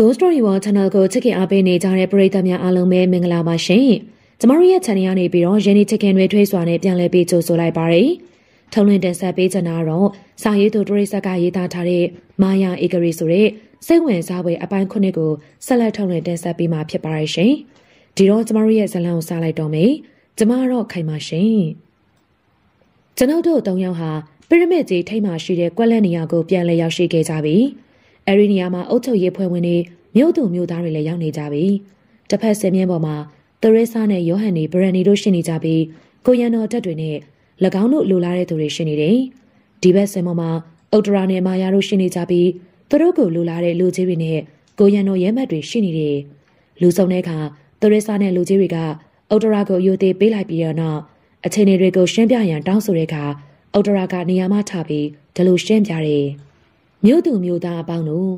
Ghost Story World Channel ကိုချစ်ခင်အားပေးနေကြတဲ့ပရိသတ်များအားလုံးပဲမင်္ဂလာပါရှင်။ကျမတို့ရဲ့ channel ကနေပြီးတော့ယနေ့ချစ်ခင်တွေထွေးစွာနဲ့ပြန်လည်ပေးကြိုဆိုလိုက်ပါရယ်။ထုံလွှင့်တင်ဆက်ပေးချင်တာတော့စာရေးသူတရိဆက်ကရေးသားထားတဲ့မာယာဧကရီဆိုတဲ့စိတ်ဝင်စားဖွယ်အပိုင်းခုနှစ်ကိုဆက်လက်ထုံလွှင့်တင်ဆက်ပေးမှာဖြစ်ပါရယ်ရှင်။ဒီတော့ကျမတို့ရဲ့ဇာတ်လမ်းကိုစလိုက်တော့မယ်။ကျမတော့ခိုင်ပါရှင်။ကျွန်ုပ်တို့၃ယောက်ဟာပိရမစ်ကြီးထိပ်မှရှိတဲ့ကွက်လက်နေရာကိုပြန်လည်ရောက်ရှိခဲ့ကြပြီ။အဲဒီနေရာမှာအုတ်ချုပ်ရေးဖွဲ့ဝင်တွေမြို့သူမြို့သားတွေလည်းရောက်နေကြပြီ။တစ်ဖက်ဆင်မြင်းပေါ်မှာသရေဆာနဲ့ယောဟန်နေဘရန်နီတို့ရှိနေကြပြီးကိုရန်တော်တက်တွေနဲ့၎င်းတို့လိုလားတဲ့သူတွေရှိနေတယ်။ဒီဘက်ဆင်ပေါ်မှာအုတ်တရာနဲ့မာယာတို့ရှိနေကြပြီးသူတို့ကိုလိုလားတဲ့လူကြီးတွေနဲ့ကိုရန်တော်ရဲမတ်တွေရှိနေတယ်။လူစုံတဲ့အခါသရေဆာနဲ့လူကြီးတွေကအုတ်တရာကိုယိုသေးပေးလိုက်ပြီးတော့နောက်အခြေအနေတွေကိုရှင်းပြရန်တောင်းဆိုတဲ့အခါအုတ်တရာကနေရာမှထပြီးဒီလိုရှင်းပြတယ်။မြို့သူမြို့သားအပေါင်းတို့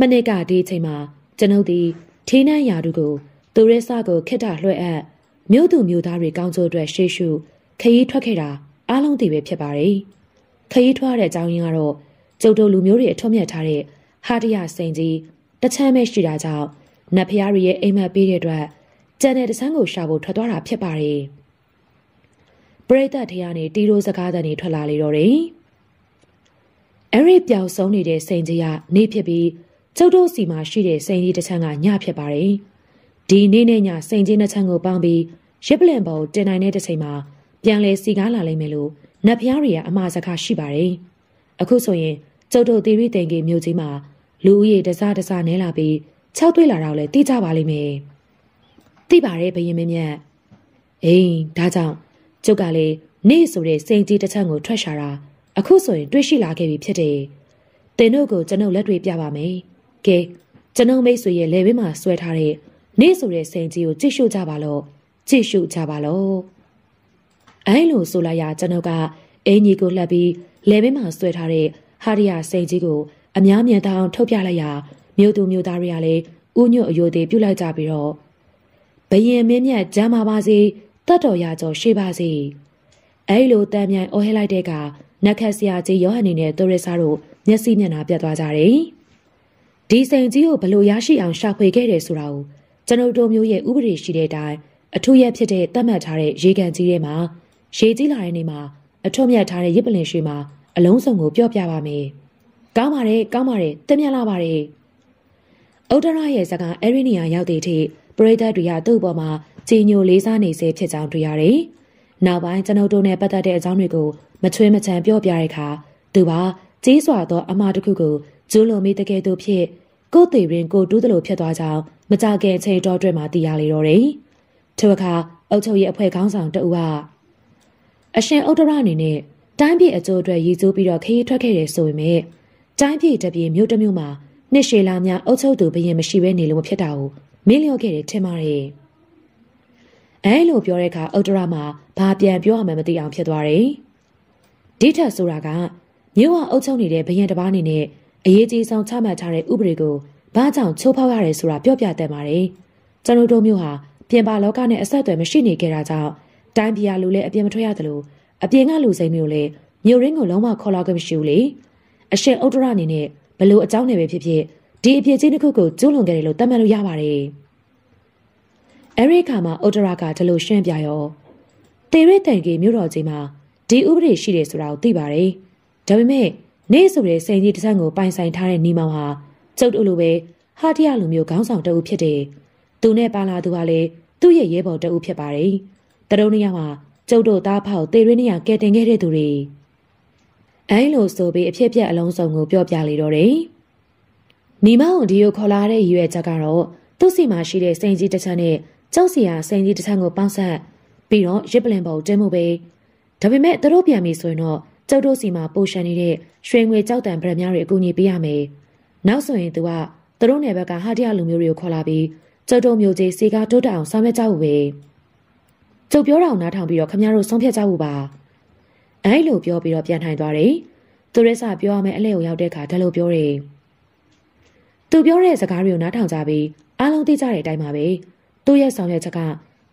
မနစ်ကဒီချိန်မှာကျွန်ုပ်သည်ထေးနှံရာတို့ကိုသူရဲစကိုခਿੱတလွှဲအပ်မြို့သူမြို့သားတွေကောင်းကျိုးအတွက်ရှေးရှုခရီးထွက်ခဲ့တာအားလုံးသိပဲဖြစ်ပါတယ်။ခရီးထွက်တဲ့အကြောင်းရင်းကတော့ကျုပ်တို့လူမျိုးတွေအထွတ်မြတ်ထားတဲ့ဟာတရစိန်ကြီးတချမ်းပဲရှိတာကြောင့်နတ်ဖျားရဲ့အိမ်မက်ပေးတဲ့အတွက်ကျန်တဲ့တဆန်းကိုရှာဖို့ထွက်သွားတာဖြစ်ပါတယ်။ပရိသတ်ထရကနေတီရိုစကားတန်တွေထွက်လာလေတော့တယ်။အဲ့ဒီပျောက်ဆုံးနေတဲ့စိန်ကြီးကနေဖြစ်ပြီးကျုပ်တို့စီမှာရှိတဲ့စိန်ကြီးတစ်ချမ်းကညဖြစ်ပါတယ်။ဒီနေ့နဲ့ညစိန်ကြီးနှစ်ချမ်းကိုပေါင်းပြီးရစ်ပလင်ပေါ်တင်နိုင်တဲ့တစ်ချိန်မှာပြန်လဲစီကားလာလိမ့်မယ်လို့နတ်ဖျားတွေကအမှားစကားရှိပါတယ်။အခုဆိုရင်ကျုပ်တို့သီရိတိန်ကေမြို့ကြီးမှာလူဦးရေတစားတစားနဲလာပြီး၆တွေ့လာတော့လဲသိကြပါလိမ့်မယ်။သိပါတယ်ဘယင်မင်းမြတ်။အေးဒါကြောင့်ကျုပ်ကလည်းနေ့ဆိုတဲ့စိန်ကြီးတစ်ချမ်းကိုထွက်ရှာတာအခုဆိုရင် တွေ့ရှိလာခဲ့ပြီဖြစ်တယ်။တင်တို့ကိုကျွန်ုပ်လက်တွေ့ပြပါမယ်။ကဲကျွန်ုပ်မိတ်ဆွေရဲ့လေဘေးမှာဆွဲထားတဲ့နေ့ဆိုတဲ့စိန်ကြီးကိုကြည့်ရှုကြပါလို့ကြည့်ရှုကြပါလို့အဲလိုဆိုလိုက်ရကျွန်ုပ်ကအင်ကြီးကိုလှက်ပြီးလေဘေးမှာဆွဲထားတဲ့ဟာရီယာစိန်ကြီးကိုအများမြန်တောင်ထုတ်ပြလိုက်ရမြို့သူမြို့သားတွေကလည်းဥညွတ်အယိုသေးပြုတ်လိုက်ကြပြီးတော့ဘယင်မင်းမြတ်ကြမ်းပါပါစေတတ်တော်ရကြောရှေးပါစေအဲလိုတန်မြိုင်အော်ဟဲလိုက်တဲ့ကနက်ခတ်ဆရာကြီးယောဟန်နေနဲ့တိုရစ်ဆာတို့မျက်စိမျက်နှာပြတ်သွားကြတယ်။ဒီစိန်ကြီးကိုဘလို့ရရှိအောင်ရှာဖွေခဲ့တယ်ဆိုတာကိုကျွန်ုပ်တို့မျိုးရဲ့ဥပဒေရှိတဲ့အတိုင်းအထူးရဖြစ်တဲ့တတ်မှတ်ထားတဲ့ရေကန်ကြီးထဲမှာရေကြီးလာတဲ့နေ့မှာအထွတ်မြတ်ထားတဲ့ရစ်ပလင်ရှိမှာအလုံးစုံကိုပြော့ပြပါမယ်။ကောင်းပါတယ်ကောင်းပါတယ်တင်မြတ်လာပါတယ်။ဩဒရရဲ့စကားအဲဒီနေရာရောက်တဲ့အထိပရိသတ်တွေကသူ့အပေါ်မှာကြီးညိုလေးစားနေစေဖြစ်ကြောင်းတွေ့ရတယ်။နောက်ပိုင်းကျွန်ုပ်တို့နဲ့ပတ်သက်တဲ့အကြောင်းတွေကိုမချွေးမချံပြောပြတဲ့အခါသူကကြီးစွာသောအမှားတစ်ခုကိုကျူးလွန်မိတကယ်သူဖြစ်ကိုသေးရင်ကိုတူးတယ်လို့ဖြစ်သွားကြောင်းမကြခင်အချိန်တော်တွင်မှသိရလေတော့တယ်။ထို့အခါအုပ်ချုပ်ရေးအဖွဲ့ခေါင်းဆောင်တဦးကအရှင်ဥဒရအနေနဲ့တိုင်းပြည်အကျိုးအတွက်ရည်စူးပြီးတော့ခရီးထွက်ခဲ့တယ်ဆိုပေမဲ့တိုင်းပြည်တပြည်မြို့တစ်မြို့မှာနှစ်ရှည်လာများအုပ်ချုပ်သူဘရင်မရှိဘဲနေလို့ဖြစ်တာကိုမင်းလျော့ခဲ့တယ်ထင်ပါတယ်။အဲလိုပြောတဲ့အခါဥတရမှာဘာပြန်ပြောရမှန်းမသိအောင်ဖြစ်သွားတယ်။ဒီထက်ဆိုတာကမြို့ဟာအုပ်ချုပ်နေတဲ့ဘယင်တစ်ပါးအနေနဲ့အရေးကြီးဆုံးချမှတ်ထားတဲ့ဥပဒေကိုဘာကြောင့်ချိုးဖောက်ရတယ်ဆိုတာပြောပြတတ်ပါတယ်။ကျွန်တော်တို့မြို့ဟာပြင်ပလောကနဲ့အဆက်အသွယ်မရှိနေကြတာကြောင့်တိုင်းပြည်လူလည်းအပြင်မထွက်ရသလိုအပြင်ကလူစိမ်းမျိုးလည်းမြို့ရင်းကိုလုံးဝခေါ်လာခွင့်မရှိဘူးလေ။အရှင်ဥတရအနေနဲ့ဘလို့အကြောင်းတွေပဲဖြစ်ဖြစ်ဒီအပြည့်ချင်းတစ်ခုကိုကျူးလွန်ခဲ့တယ်လို့သတ်မှတ်လို့ရပါတယ်။အဲဒီခါမှာဥဒရကဒီလိုရှင်းပြရောတေရတန်ကေမြို့တော်ကြီးမှာဒီဥပဒေရှိတယ်ဆိုတာကိုသိပါတယ်။ဒါပေမဲ့နေ့ဆိုတဲ့စိန်ကြီးတစ်ဆက်ကိုပိုင်ဆိုင်ထားတဲ့နီမောင်ဟာကျုပ်တို့လိုပဲဟာတရလူမျိုးခေါင်းဆောင်တအုပ်ဖြစ်တယ်။သူနဲ့ပါလာသူကလည်းသူ့ရဲ့ရဲဘော်တအုပ်ဖြစ်ပါတယ်။တရုံနေရမှာကျုပ်တို့သားဖောက်တေရနေရကဲတင်ခဲ့တဲ့သူတွေအဲလိုဆိုပြီးအဖြစ်ပြက်အလုံးစုံကို ပြောပြလေတော့တယ်။နီမောင်ဒီကိုခေါ်လာတဲ့ရွယ်ချက်ကတော့သူ့စီမှာရှိတဲ့စိန်ကြီးတစ်ချက်နဲ့ကြောက်စရာစိန်ကြီးတစ်ထန်ကိုပေါင်းဆက်ပြီးတော့ရစ်ပလင်ပေါ်တင်းမှုပဲဒါပေမဲ့သူတို့ပြန်ပြီဆိုရင်တော့ကျောက်တို့စီမှာပိုရှန်နေတဲ့ရွှေငွေကြောက်တံဗရမများတွေအကူအညီပေးရမယ်နောက်ဆိုရင်သူကသူတို့နယ်ဘက်ကဟာတရလူမျိုးတွေကိုခေါ်လာပြီးကျောက်တို့မျိုးကြီးစီကားတိုးတက်အောင်ဆောင်ရွက်ကြဖို့ပဲကျုပ်ပြောတာကိုနားထောင်ပြီးတော့ခမရတို့ဆုံးဖြတ်ကြဖို့ပါအဲလိုပြောပြီးတော့ပြန်ထိုင်သွားတယ်သူရစ်စာပြောရမယ့်အလဲကိုရောက်တဲ့အခါဒါလိုပြောတယ်သူပြောတဲ့စကားတွေကိုနားထောင်ကြပြီးအားလုံးသိကြတဲ့အတိုင်းပါပဲသူ့ရဲ့ဆောင်ရွက်ချက်က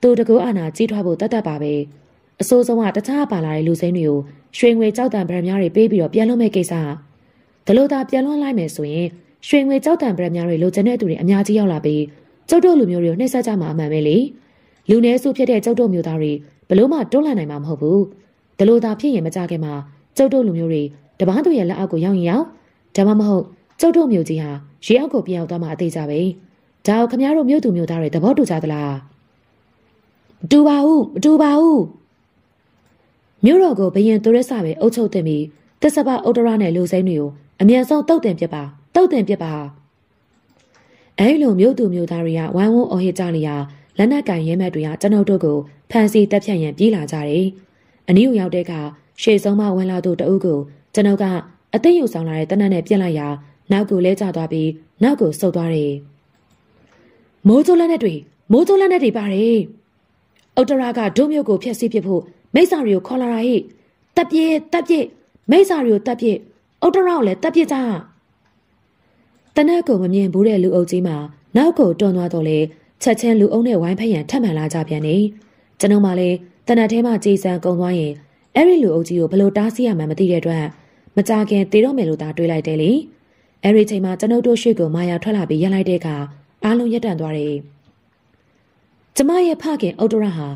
သူတကူအာနာကြီးထွားဖို့တတ်တတ်ပါပဲအစိုးဆုံးကတခြားပါလာတဲ့လူစိမ်းတွေကိုရွှေငွေကြောက်တံဗရမ်များတွေပေးပြီးတော့ပြန်လွှတ်မဲ့ကိစ္စဒလို့သာပြန်လွှတ်လိုက်မယ်ဆိုရင်ရွှေငွေကြောက်တံဗရမ်များတွေလိုချင်တဲ့သူတွေအများကြီးရောက်လာပြီးကျုပ်တို့လူမျိုးတွေကိုနှိမ့်ဆက်ကြမှာအမှန်ပဲလေလူနည်းစုဖြစ်တဲ့ကျုပ်တို့မျိုးသားတွေဘလို့မှတွန်းလှန်နိုင်မှာမဟုတ်ဘူးဒလို့သာဖြစ်ရင်မကြခင်မှာကျုပ်တို့လူမျိုးတွေတပားသူရဲ့လက်အောက်ကိုရောက်ရင်ရောက်ဒါမှမဟုတ်ကျုပ်တို့မျိုးကြီးဟာရေအောက်ကိုပြန်ရောက်သွားမှာအသေးကြပဲဒါကိုခင်ဗျားတို့မြို့သူမြို့သားတွေသဘောတူကြသလားမတူပါဘူးမတူပါဘူးမြို့တော်ကိုဘယင်သူရစ်စာပဲအုပ်ချုပ်တင်ပြီးတစ္ဆပဥဒရနဲ့လူစိမ့်တွေကိုအမြန်ဆုံးတုတ်တင်ပြပါတုတ်တင်ပြပါအဲဒီလိုမြို့သူမြို့သားတွေကဝိုင်းဝန်းအော်ဟစ်ကြနေရလက်နက်ကင်ရဲမက်တွေကကျွန်ုပ်တို့ကိုဖမ်းဆီးတပ်ဖြတ်ရန်ပြေးလာကြတယ်အနည်းကိုရောက်တဲ့အခါရှေ့ဆုံးမဝင်လာသူတအုပ်ကိုကျွန်ုပ်ကအသိယူဆောင်လာတဲ့တနက်နဲ့ပြက်လိုက်ရာနောက်ကိုလဲကျသွားပြီးနောက်ကိုဆုတ်သွားတယ်မိုးကြိုးလက်နဲ့တွေမိုးကြိုးလက်နဲ့တွေပါတယ်ဥတရာကဒုံမြို့ကိုဖျက်ဆီးပစ်ဖို့မိစ္ဆာတွေကိုခေါ်လာတာဟိတပ်ပြစ်တပ်ပြစ်မိစ္ဆာတွေကိုတပ်ပြစ်ဥတရာကိုလည်းတပ်ပြစ်ကြတနက်ကိုမမြင်ဘူးတဲ့လူအုပ်ကြီးမှာနောက်ကိုတွန်းသွားတော့လေချက်ချင်းလူအုပ်နဲ့ဝိုင်းဖက်ရန်ထပ်မံလာကြပြန်နေကျွန်တော်မှလည်းတနက်ထဲမှာကြေးစံကုန်သွားရင်အဲ့ဒီလူအုပ်ကြီးကိုဘယ်လိုတားဆီးရမှန်းမသိတဲ့အတွက်မကြခင်တေတော့မယ်လို့သာတွေးလိုက်တယ်လေအဲ့ဒီချိန်မှာကျွန်ုပ်တို့ရွှေကိုမာယာထွက်လာပြီးရက်လိုက်တဲ့အခါအားလုံးရပ်တန့်သွားတယ်။ကျမရဲ့ဖခင်အော်တရဟာ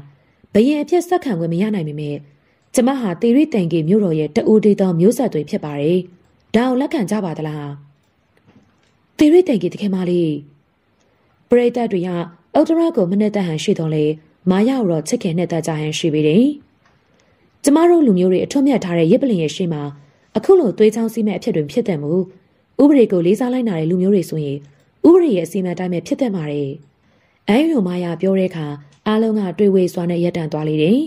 ဘယင်အဖြစ်ဆက်ခံခွင့်မရနိုင်ပေမဲ့ကျမဟာတေရိတန်ကေမြို့တော်ရဲ့တအိုဒေသောမျိုးဆက်တွေဖြစ်ပါတယ်။ဒါကိုလက်ခံကြပါသလား။တေရိတန်ကေတခင်မလေးပရိသတ်တွေကအော်တရကိုမနှစ်သက်ဟန်ရှိတော်လေမာယာကိုတော့ချစ်ခင်နဲ့တကြဟန်ရှိပေတယ်။ကျမတို့လူမျိုးတွေအထွတ်မြတ်ထားတဲ့ရစ်ပလင်ရဲ့ရှေ့မှာအခုလိုသွေးချောင်းစီးမဲ့အဖြစ်တွေဖြစ်တဲ့မူဥပဒေကိုလေးစားလိုက်နာတဲ့လူမျိုးတွေဆိုရင်ဥရိရဲ့အစီအမံတိုင်းပဲဖြစ်တတ်ပါတယ်။အန်ယိုမာယာပြောတဲ့အခါအားလုံးကတွေ့ဝေစွာနဲ့ရက်တန်သွားလေတယ်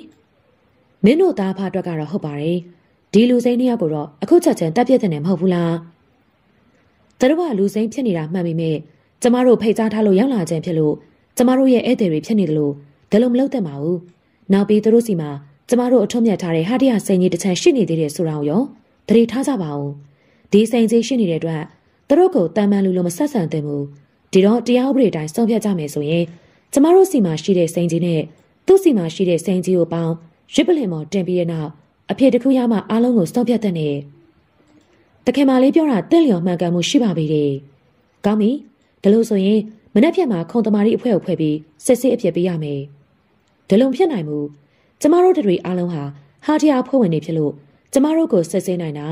။မင်းတို့သားဖအတွက်ကတော့ဟုတ်ပါတယ်။ဒီလူစိမ့်နှစ်ယောက်ကိုတော့အခုချက်ချင်းတပ်ပြစ်တဲ့နဲ့မဟုတ်ဘူးလား။သူတို့ကလူစိမ့်ဖြစ်နေတာမှန်ပေမဲ့ကျမတို့ဖိတ်ကြားထားလို့ရောက်လာခြင်းဖြစ်လို့ကျမတို့ရဲ့ဧည့်သည်တွေဖြစ်နေတယ်လို့ဒါလုံးမလုပ်တတ်ပါဘူး။နောက်ပြီးသူတို့စီမှာကျမတို့အထွတ်မြတ်ထားတဲ့ဟာတရစိန်ကြီးတစ်ချမ်းရှိနေသေးတယ်ဆိုတာကိုရောသတိထားကြပါဦး။ဒီစိန်ကြီးရှိနေတဲ့အတွက်သူတို့ကိုတာမန်လူလိုမဆက်ဆံသင့်ဘူးဒီတော့တရားဥပဒေတိုင်းဆုံးဖြတ်ကြမယ်ဆိုရင်ကျမတို့စီမှာရှိတဲ့စိန်ကြီးနဲ့သူ့စီမှာရှိတဲ့စိန်ကြီးကိုပေါင်းရစ်ပလင်မော်တင်ပြီးတဲ့နောက်အဖြစ်တစ်ခုရမှအားလုံးကိုဆုံးဖြတ်တဲ့နဲ့တခင်မလေးပြောတာတင့်လျော်မှန်ကန်မှုရှိပါပေတယ်။ကောင်းပြီ။ဒါလို့ဆိုရင်မနေ့ဖြန်မှာခုံတမာရီအဖွဲ့ကိုဖွဲ့ပြီးစစ်စစ်အဖြစ်ပေးရမယ်။ဒလုံဖြစ်နိုင်မှုကျမတို့တွေအားလုံးဟာဟာတရားအဖွဲ့ဝင်တွေဖြစ်လို့ကျမတို့ကိုစစ်ဆေးနိုင်တာ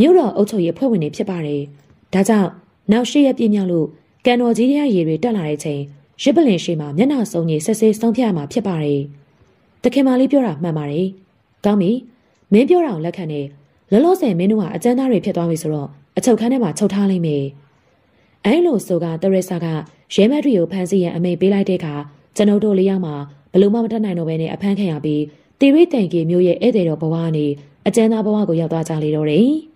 မြို့တော်အုပ်ချုပ်ရေးအဖွဲ့ဝင်တွေဖြစ်ပါတယ်။။ဒါကြောင့်နောက်ရှိရပြည့်မြောက်လို့ကံတော်ကြီးရဲ့ရေတွေတက်လာတဲ့ချိန်ရစ်ပလင်ရှိမှမျက်နှာစုံကြီးဆက်ဆေးဆုံးဖြတ်မှာဖြစ်ပါတယ်။တခင်မလေးပြောတာမှန်ပါတယ်။ကောင်းပြီ။မင်းပြောတာကိုလက်ခံတယ်။လောလောဆယ်မင်းတို့ကအကျန်းသားတွေဖြစ်သွားပြီဆိုတော့အချုပ်ခန်းထဲမှာချုပ်ထားလိမ့်မယ်။အဲလိုဆိုကတရက်ဆာကရဲမက်ထရီကိုဖမ်းဆီးရန်အမိန့်ပေးလိုက်တဲ့အခါကျွန်ုပ်တို့လေးယောက်မှာဘလို့မှမတတ်နိုင်တော့ဘဲနဲ့အဖမ်းခံရပြီးတေရိတန်ကေမျိုးရဲ့ဧည့်သည်တော်ဘဝကနေအကျန်းသားဘဝကိုရောက်သွားကြလေတော့တယ်။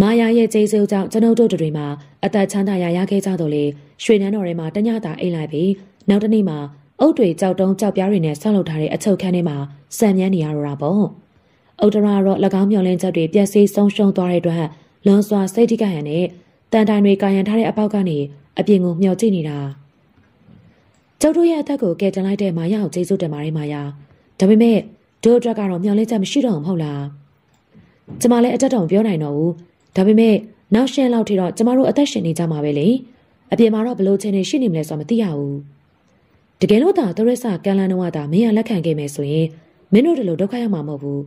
မာယာရဲ့ကျေးဇူးကြောင့်ကျွန်ုပ်တို့တွေမှာအသက်ချမ်းသာရရခဲ့ကြတော့လေရွှေနန်းတော်ထဲမှာတညတာအိတ်လိုက်ပြီးနောက်တနေ့မှာအုတ်တွေကြောက်တုံးကြောက်ပြားတွေနဲ့ဆောက်လုပ်ထားတဲ့အချုပ်ခန်းထဲမှာစံမြန်းနေရတော့တာပေါ့အုတ်တရာတော့၎င်းမျောလင်းချက်တွေပြက်စီးဆုံးရှုံးသွားတဲ့အတွက်လွန်စွာစိတ်ထိခိုက်ရတဲ့တန်တိုင်တွေကာရန်ထားတဲ့အပေါက်ကနေအပြင်ကိုမျှော်ကြည့်နေတာကျောက်တို့ရဲ့အသက်ကိုကယ်တင်လိုက်တဲ့မာယာကိုကျေးဇူးတင်ပါတယ်မာယာဒါပေမဲ့တို့အတွက်ကတော့မျှော်လင့်ချက်မရှိတော့ဘူးမဟုတ်လားကျမလည်းအတက်တောင်ပြောနိုင်တော့ဘူးဒါပေမဲ့နောက်ရှင်းလောက်ထိတော့ကျမတို့အသက်ရှင်နေကြမှာပဲလေအပြင်မှာတော့ဘလို့ချင်းနေရှိနေမလဲဆိုတာမသိရဘူးတကယ်လို့ဒါသရက်စာကန်လန်းတော့တာမင်းကလက်ခံခဲ့မယ်ဆိုရင်မင်းတို့တို့ဒုက္ခရမှာမဟုတ်ဘူး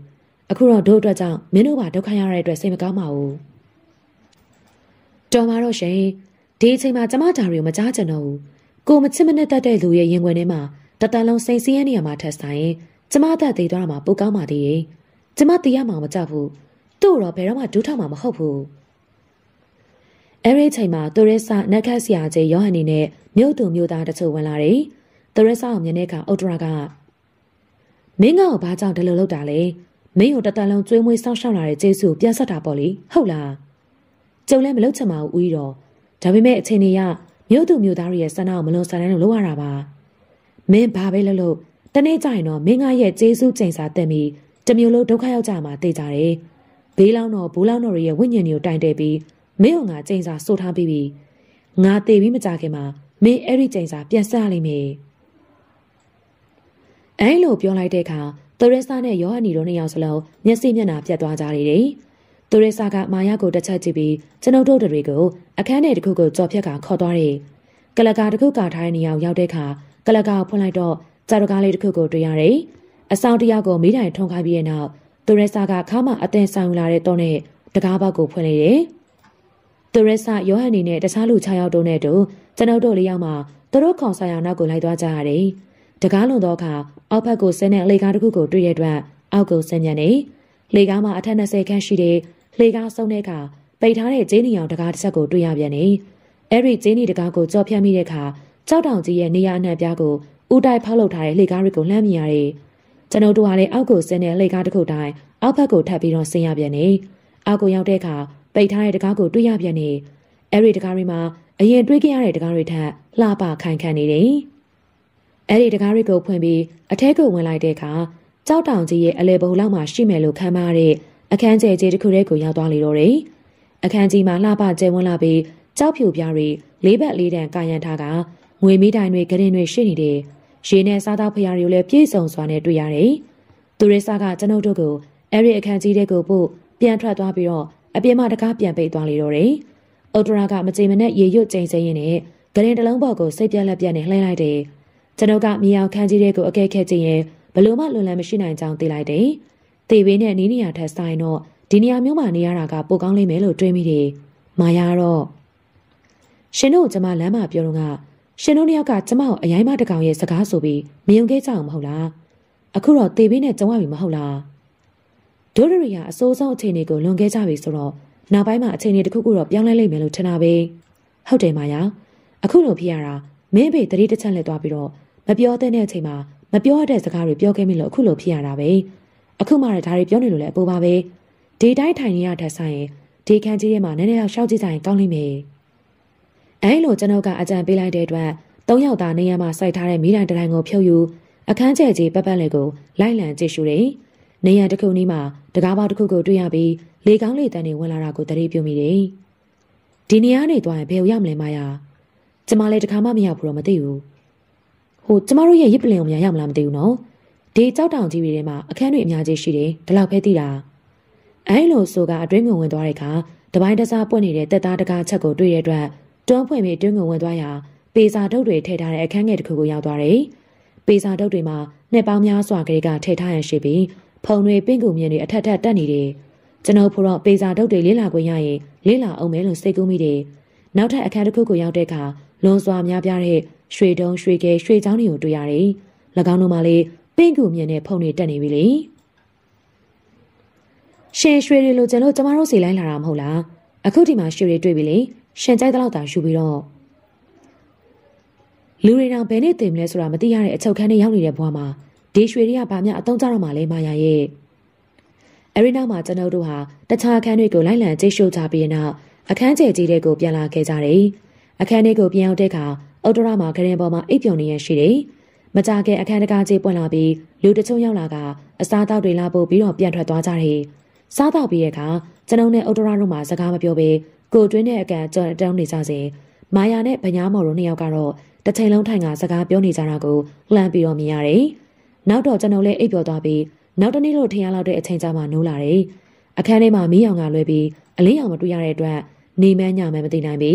အခုတော့တို့အတွက်ကြောင့်မင်းတို့ပါဒုက္ခရရတဲ့အတွက်စိတ်မကောင်းပါဘူးတော်ပါတော့ရှင်ဒီအချိန်မှာကျမဓာရီကိုမကြားချင်တော့ဘူးကိုမချစ်မနဲ့တတ်တဲ့လူရဲ့ရင်ခွင်ထဲမှာတတန်လုံးစိတ်ဆင်းရဲနေရမှာထက်ဆိုင်ကျမသက်သေးသွားမှာပိုကောင်းပါသေးတယ်ကျမတရားမှာမကြဘူးသူ့တော့ဘယ်တော့မှဒူးထောက်မှာမဟုတ်ဘူး။အဲဒီချိန်မှာသူရဲဆာနက်ခတ်ဆရာကြီးယောဟန်နီနဲ့မြို့သူမြို့သားတချို့ဝင်လာတယ်။သူရဲဆာအောင်မြင်တဲ့အခါအုတ်တရာကမင်းကောင်ဘာကြောင့်ဒီလိုလုပ်တာလဲ။မင်းတို့တသက်လုံးကျွေးမွေးစောင့်ရှောက်လာတဲ့ကျေးဇူးကိုပြန်ဆက်တာပေါ့လေ။ဟုတ်လား။ကျုံလည်းမလုပ်ချင်ပါဘူးဦးကြီးတော်။ဒါပေမဲ့အချိန်တွေကမြို့သူမြို့သားတွေရဲ့ဆန္ဒကိုမလွန်ဆန်တဲ့လို့လုပ်ရတာပါ။မင်းဘာပဲလုပ်လို့တနေ့ကျရင်တော့မင်းကရဲ့ကျေးဇူးချိန်စာတက်ပြီးတမျိုးလုံးဒုက္ခရောက်ကြမှာသိကြတယ်။ဘေးလောင်းတော်ဘိုးလောင်းတော်ရဲ့ဝိညာဉ်တွေကိုတိုင်တဲ့ပြီးမင်းအောင်ကကြိမ်စာစိုးထားပြီးပြီငါတေပြီးမကြခင်မှာမင်းအဲ့ဒီကြိမ်စာပြန်ဆက်ရလိမ့်မယ်အဲလိုပြောလိုက်တဲ့အခါတရက်ဆာနဲ့ယောဟန်နီတို့နှစ်ယောက်စလုံးမျက်စိမျက်နှာပြတ်သွားကြတယ်။တရက်ဆာကမာယာကိုတစ်ချက်ကြည့်ပြီးကျွန်ုပ်တို့တွေကိုအခန်းထဲတစ်ခုကိုကြော်ဖြတ်ကခေါ်သွားတယ်။ကလကာတစ်ခုကထားတဲ့နေရာကိုရောက်တဲ့အခါကလကာကိုဖွင့်လိုက်တော့ကြာတကားလေးတစ်ခုကိုတွေ့ရတယ်။အဆောင်တရားကိုမိတိုင်ထုံခိုင်းပြီးတဲ့နောက်သူရက်ဆာကခါမအသင်ဆောင်လာတဲ့တော့နဲ့တကားဘောက်ကိုဖွင့်လိုက်တယ်။သူရက်ဆာယောဟန်နေနဲ့တခြားလူခြားယောက်တို့နဲ့တူကျွန်ုပ်တို့လေးယောက်မှာသူတို့ခေါင်ဆိုင်အောင်နောက်ကိုလိုက်သွားကြရတယ်။တကားလွန်တော့အခါအောက်ဘက်ကိုဆင်းတဲ့အလေကားတစ်ခုကိုတွေ့ရတဲ့အတွက်အောက်ကိုဆင်းပြန်နေ။လေကားမှာအထက်20ခန့်ရှိတဲ့လေကားဆုံးတဲ့အခါပိတ်ထားတဲ့ဂျင်းနီအောင်တကားတစ်ချက်ကိုတွေ့ရပြန်နေ။အဲ့ဒီဂျင်းနီတကားကိုကြော်ဖြတ်မိတဲ့အခါကြောက်တောင်ကြီးရဲ့နေရာအနှံ့ပြားကိုဦးတိုက်ဖောက်လုပ်ထားတဲ့လေကားတွေကိုလှမ်းမြင်ရတယ်။ကျွန်ုပ်တို့ဟာလည်းအောက်ကိုဆင်းတဲ့လှေကားတစ်ခုတိုင်းအောက်ဘက်ကိုထပ်ပြီးတော့ဆင်းရပြန်နေအောက်ကိုရောက်တဲ့အခါပိတ်ထားတဲ့တကားကိုတွေ့ရပြန်နေအဲ့ဒီတကားတွေမှာအရင်တွေ့ခဲ့ရတဲ့တကားတွေထက်လှပခိုင်ခန့်နေတယ်အဲ့ဒီတကားတွေကိုဖွင့်ပြီးအထဲကိုဝင်လိုက်တဲ့အခါကြောက်တောင်ကြီးရဲ့အလဲဘုံလောက်မှာရှိမယ်လို့ခံပါတဲ့အခန်းကျယ်ကြီးတစ်ခုတည်းကိုရောက်သွားလေတော့တယ်အခန်းကြီးမှာလှပကျဲဝင်လာပြီးကြောက်ဖြူပြားတွေလေးဘက်လေးတန်ကာရန်ထားကငွေမီးတိုင်တွေဂရင်တွေ ရှိနေတယ်ရေနဲ့စားသောက်ဖရာတွေကိုလည်းပြည့်စုံစွာနဲ့တွေ့ရတယ်။သူရိစကကျွန်ုပ်တို့ကိုအဲ့ဒီအခန်းကြီးတဲ့ကိုပို့ပြန်ထွက်သွားပြီးတော့အပြင်မှာတကားပြန်ပိတ်သွားလေတော့တယ်။ဥတ္တရာကမကြေမနက်ရေရွတ်ကြိမ်စင်းရင်းနဲ့ဂရင်တလုံးပေါ်ကိုစိတ်ပြက်လက်ပြက်နဲ့လှိမ့်လိုက်တယ်။ကျွန်ုပ်ကမြေအောင်ခန်းကြီးတဲ့ကိုအကဲခဲကြည့်ရင်ဘလို့မှလွန်လန်းမရှိနိုင်ကြောင်းသိလိုက်တယ်။သေဘေးနဲ့နီးနေရထက်ဆိုင်တော့ဒီနေရာမျိုးမှာနေရတာကပိုကောင်းလိမ့်မယ်လို့တွေးမိတယ်။မာယာတော့ရှင်တို့ကျွန်မလမ်းမှာပြောတော့ကရှင်တို့နှစ်ယောက်ကကျမကိုအရင်မတကောင်ရဲ့စကားဆိုပြီးမယုံခဲ့ကြအောင်မဟုတ်လားအခုတော့တေဘေးနဲ့ကြုံရပြီမဟုတ်လားဒိုဒရီယာအစိုးဆုံးအခြေအနေကိုလွန်ခဲ့ကြပြီဆိုတော့နောက်ပိုင်းမှာအခြေအနေတစ်ခုခုတော့ပြောင်းလဲလိမ့်မယ်လို့ထင်တာပဲဟုတ်တယ်မာယာအခုလိုဖြစ်ရတာမင်းဖေတတိတစ်ချက်လက်သွားပြီးတော့မပြောသင့်တဲ့အချိန်မှာမပြောရတဲ့စကားတွေပြောခဲ့မိလို့အခုလိုဖြစ်ရတာပဲအခုမှတော့ဒါတွေပြောနေလို့လည်းအပူပါပဲဒီတိုင်းထိုင်နေရတဲ့ဆိုင်ရင်ဒီခန်းကြီးထဲမှာနည်းနည်းလောက်ရှောက်ကြည့်ကြရင်ကောင်းလိမ့်မယ်အဲလိုကျွန်ုပ်ကအကြံပေးလိုက်တဲ့အတွက်သုံးယောက်သားနေရာမှာစိုက်ထားတဲ့မိတိုင်တရိုင်ကိုဖြုတ်ယူအခန်းကျဲကြီးပတ်ပတ်လေကိုလိုက်လံကြည့်ရှုတယ်။နေရာတစ်ခုနီးမှာတကားပေါက်တစ်ခုကိုတွေ့ရပြီးလေကောင်းလေတန်းတွေဝင်လာတာကိုတရေပြုမိတယ်။ဒီနေရာနေသွားရင်ဘယ်ရောက်မလဲမယာ။ကျမလည်းတခါမှမရောက်ဘူးတော့မသိဘူး။ဟိုကျမတို့ရဲ့ရစ်ပလင်ကိုများရောက်မလားမသိဘူးနော်။ဒီကြောက်တောင်ကြီးတွေထဲမှာအခန်းတွေအများကြီးရှိတယ်။ဒီလောက်ပဲသိတာ။အဲလိုဆိုကအတွင်းကိုဝင်သွားတဲ့အခါတပိုင်းတစားပွင့်နေတဲ့တက်သားတကားချက်ကိုတွေ့ရတဲ့အတွက်တွန်းဖွင့်ပြီးတွင်းကိုဝင်သွားရာပေစာတုပ်တွေထည့်ထားတဲ့အခန်းငယ်တစ်ခုကိုရောက်သွားတယ်။ပေစာတုပ်တွေမှာနှစ်ပေါင်းများစွာကလေးကထည့်ထားရရှိပြီးဖုံတွေပင့်ကူမြင်တွေအထက်ထက်တက်နေတယ်။ကျွန်တော်ဖို့တော့ပေစာတုပ်တွေလေးလာခွင့်ရရင်လေးလာအောင်မယ်လို့စိတ်ကူးမိတယ်။နောက်ထပ်အခန်းတစ်ခုကိုရောက်တဲ့အခါလွန်စွာများပြားတဲ့ရွှေတုံးရွှေကဲရွှေချောင်းတွေကိုတွေ့ရတယ်။၎င်းတို့မှလည်းပင့်ကူမြင်တဲ့ဖုံတွေတက်နေပြီလေ။ရှင်ရွှေတွေလိုချင်လို့ကျမတို့စီလိုက်လာတာမဟုတ်လား။အခုဒီမှာရွှေတွေတွေ့ပြီလေ။ရှင်ကြိုက်တဲ့လောက်သာယူပြီးတော့လူတွေတောင်ဘယ်နဲ့တင်မလဲဆိုတာမသိရတဲ့အချုပ်ခန်းထဲရောက်နေတဲ့ဘဝမှာဒေရွှေတွေကဘာမှအသုံးကျတော့မှလဲမရရဲ့အဲဒီနောက်မှာကျွန်တော်တို့ဟာတခြားအခန်းတွေကိုလိုက်လံကြိတ်ရှုကြပြီးတဲ့နောက်အခန်းကျယ်ကြီးတွေကိုပြန်လာခဲ့ကြတယ်အခန်းတွေကိုပြန်ရောက်တဲ့အခါအုတ်တရမှာခရင်ပေါ်မှာအိပ်ပျော်နေရရှိတယ်မကြခင်အခန်းတကားကြီးပွင့်လာပြီးလူတချို့ရောက်လာကအစားအသောက်တွေလာပို့ပြီးတော့ပြန်ထွက်သွားကြတယ်စားတော့ပြီးတဲ့အခါကျွန်ုပ်နဲ့အုတ်တရတို့မှာစကားမပြောဘဲကိုတွင်းတဲ့အကန်ကြော်တောင်းနေကြစဉ်မာယာနဲ့ဗညာမော်တို့နှစ်ယောက်ကတော့တစ်ချိန်လုံးထိုင်ကစကားပြောနေကြတာကိုလှမ်းပြီးတော့မြင်ရတယ်။နောက်တော့ကျွန်တော်လည်းအိပ်ပျော်သွားပြီးနောက်တနေ့လို့ထင်ရလောက်တဲ့အချိန်ကြာမှနိုးလာတယ်။အခန်းထဲမှာမီးရောင်ကလွဲပြီးအလင်းရောင်မတွေ့ရတဲ့အတွက်နေမန်းညမန်းမသိနိုင်ပြီ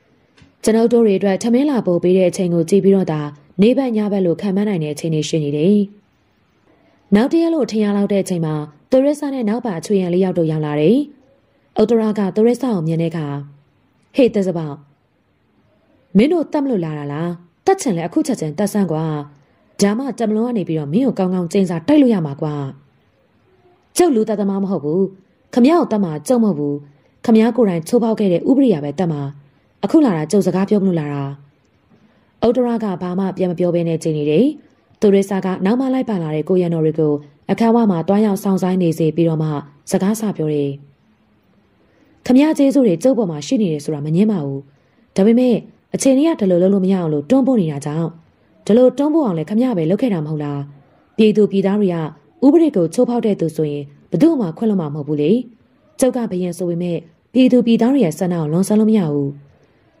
။ကျွန်တော်တို့တွေအတွက်ထမင်းလာပို့ပေးတဲ့အချိန်ကိုကြည့်ပြီးတော့သာနေဘက်ညဘက်လို့ခံမနိုင်တဲ့အချိန်တွေရှိနေတယ်။နောက်တရက်လို့ထင်ရလောက်တဲ့အချိန်မှာတူရစ်ဆာနဲ့နောက်ပါချွေရန်လေးယောက်တို့ရောက်လာတယ်။ဥတရာကသူရဲဆောက်အောင်မြင်တဲ့အခါဟေ့သက်စပေါက်မင်းတို့တတ်မလို့လာတာလားတတ်ချင်လဲအခုချက်ချင်းတတ်ဆန်းကွာဒါမှတမလွန်ကနေပြီးတော့မင်းကိုကောင်းကောင်းကျင်းစာတိုက်လို့ရမှာကွာကျုပ်လူတတ်သမားမဟုတ်ဘူးခမရကိုတတ်မှာကျုံမဟုတ်ဘူးခမရကိုယ်တိုင်ချိုးပေါက်ခဲ့တဲ့ဥပရိယာပဲတတ်မှာအခုလာတာကျုပ်စကားပြောမလို့လာတာဥတရာကဘာမှပြန်မပြောဘဲနဲ့ချိန်နေတယ်သူရိစာကနောက်မှလိုက်ပါလာတဲ့ကိုရန်တော်တွေကိုအခန်းဝမှာတွားရောက်ဆောင်ဆိုင်နေစေပြီးတော့မှ စကားဆပြောတယ်ခမရကျေးဇူးတွေကျုပ်ပေါ်မှာရှိနေတယ်ဆိုတာမငင်းပါဘူးဒါပေမဲ့အချိန်ကြီးကဒီလိုလုပ်လို့မရအောင်လို့တွန်းပို့နေတာကြောင့်ဒီလိုတွန်းပို့အောင်လဲခမရပဲလုပ်ခဲ့တာမဟုတ်လားပြည်သူပြည်သားတွေကဥပဒေကိုချိုးဖောက်တဲ့သူဆိုရင်ဘယ်သူမှခွင့်လွှတ်မှာမဟုတ်ဘူးလေကျုပ်ကဘယင်ဆိုပေမဲ့ပြည်သူပြည်သားတွေရဲ့ဆန္ဒကိုလွန်ဆန်းလို့မရဘူး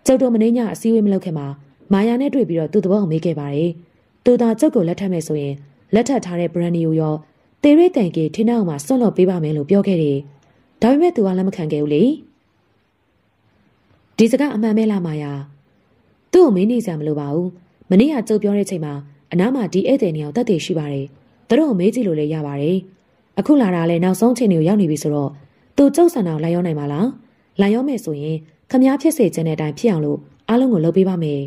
ကျုပ်တို့မင်းညအစည်းအဝေးမလုပ်ခင်မှာမာယာနဲ့တွေ့ပြီးတော့သူ့သဘောကိုမေးခဲ့ပါတယ်သူသာကျုပ်ကိုလက်ထပ်မယ်ဆိုရင်လက်ထပ်ထားတဲ့ brand ကိုရောတေရိတ်တန်ကေထင်းနောက်မှာဆွန့်လွတ်ပေးပါမယ်လို့ပြောခဲ့တယ်ဒါပေမဲ့သူကလက်မခံခဲ့ဘူးလေဒီစကားအမှန်ပဲလားမာယာသူ့ကိုမင်းနေစရာမလိုပါဘူးမနေ့ကကြုတ်ပြောတဲ့ချိန်မှာအနားမှာဒီဧည့်သည်နေအောင်တတ်တည်ရှိပါတယ်သူတို့ကိုမေးကြည့်လို့လည်းရပါတယ်အခုလာတာလည်းနောက်ဆုံးချိန်တွေကိုရောက်နေပြီဆိုတော့သူကြုတ်ဆန္ဒကိုလိုက်ရောနိုင်ပါလားလိုက်ရောမယ်ဆိုရင်ခမားဖြစ်စေခြင်းတဲ့အတိုင်းဖြစ်အောင်လို့အားလုံးကိုလုပ်ပေးပါမယ်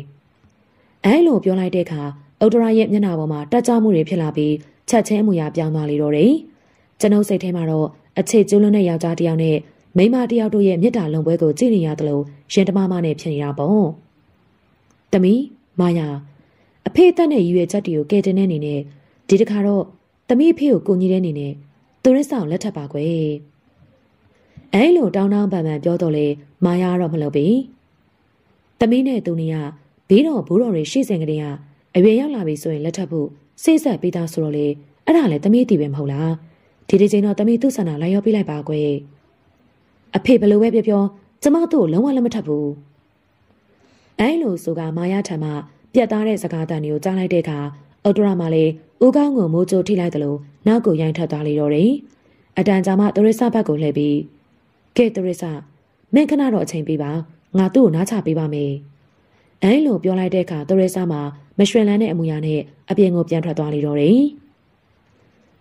အဲလိုပြောလိုက်တဲ့အခါအော်ဒရာရဲ့မျက်နှာပေါ်မှာတက်ကြမှုတွေဖြစ်လာပြီးချက်ချင်းအမူအရာပြောင်းသွားလေတော့တယ်ကျွန်ုပ်စိတ်ထဲမှာတော့အခြေကျွလွန်းတဲ့ယောက်ျားတစ်ယောက်နဲ့မိန်းမတစ်ယောက်တို့ရဲ့မြစ်တာလုံပွဲကိုကြည့်နေရသလိုရင်တမမနဲ့ဖြစ်နေတာပေါ့။တမီမာယာအဖေတက်တဲ့ရည်ရွယ်ချက်တွေကိုကဲတင်တဲ့အနေနဲ့ဒီတခါတော့တမီအဖေကိုကိုကြီးတဲ့အနေနဲ့သူရစ်ဆောင်လက်ထပ်ပါကွယ်။အဲလိုတောင်းတောင်းပန်ပန်ပြောတော့လေမာယာတော့မလုပ်ပြီ။တမီနဲ့သူနေရဘေးတော်ဘိုးတော်တွေရှေ့ဆင်ကလေးကအရွယ်ရောက်လာပြီဆိုရင်လက်ထပ်ဖို့စိတ်ဆက်ပေးတာဆိုတော့လေအဲ့ဒါလည်းတမီးတီပဲမဟုတ်လား။ဒီဒီချိန်တော့တမီသူ့ဆန္ဒလိုက်ရောပေးလိုက်ပါကွယ်အဖေဘယ်လိုပဲပြောပြောကျမတို့လုံးဝလက်မထပ်ဘူးအဲလိုဆိုကမာယာထံမှပြက်သားတဲ့စကားတန်တွေကိုကြားလိုက်တဲ့အခါအော်ဒရာမှလည်းဦးကောင်းကိုမိုးချိုထိလိုက်တယ်လို့နောက်ကိုရိုင်းထပ်သွားလေတော့တယ်အတန်ကြာမှတရိစဘက်ကိုလှည့်ပြီးကဲတရိစမင်းခဏတော့အချိန်ပေးပါငါသူ့ကိုနားချပေးပါမယ်အဲလိုပြောလိုက်တဲ့အခါတရိစမှမရွှင်လန်းတဲ့အမူအရာနဲ့အပြင်ကိုပြန်ထွက်သွားလေတော့တယ်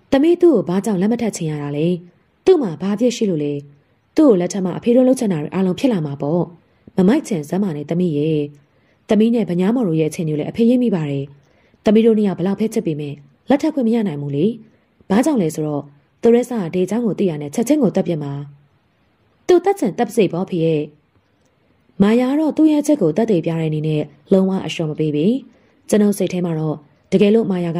။တမီးသူ့ကိုဘာကြောင့်လက်မထက်ချင်ရတာလဲ။သူ့မှာဘာပြစ်ရှိလို့လဲ။သူ့ကိုလက်ထက်မှာအဖေတို့လှုပ်ချင်တာတွေအလုံးဖြစ်လာမှာပေါ့။မမိုက်ချင်စမ်းပါနဲ့တမီးရဲ့။တမီးနဲ့ဗညာမော်တို့ရဲ့အချင်းတွေလည်းအဖေရိပ်မိပါတယ်။တမီးတို့နှစ်ယောက်ဘလောက်ဖက်ချက်ပေးမယ်။လက်ထက်ခွင့်မရနိုင်ဘူးလေ။ဘာကြောင့်လဲဆိုတော့သူရဲစာဒေချောင်းကိုသိရတဲ့ချက်ချင်းကိုတက်ပြစ်မှာ။သူ့တက်ချင်တက်ပစိပေါ့ဖေရဲ့။မာယာတော့သူ့ရဲ့ချက်ကိုတက်တည်ပြတဲ့အနေနဲ့လုံးဝအရှော်မပေးပြီ။ကျွန်ုပ်စိတ်ထဲမှာတော့တကယ်လို့မာယာက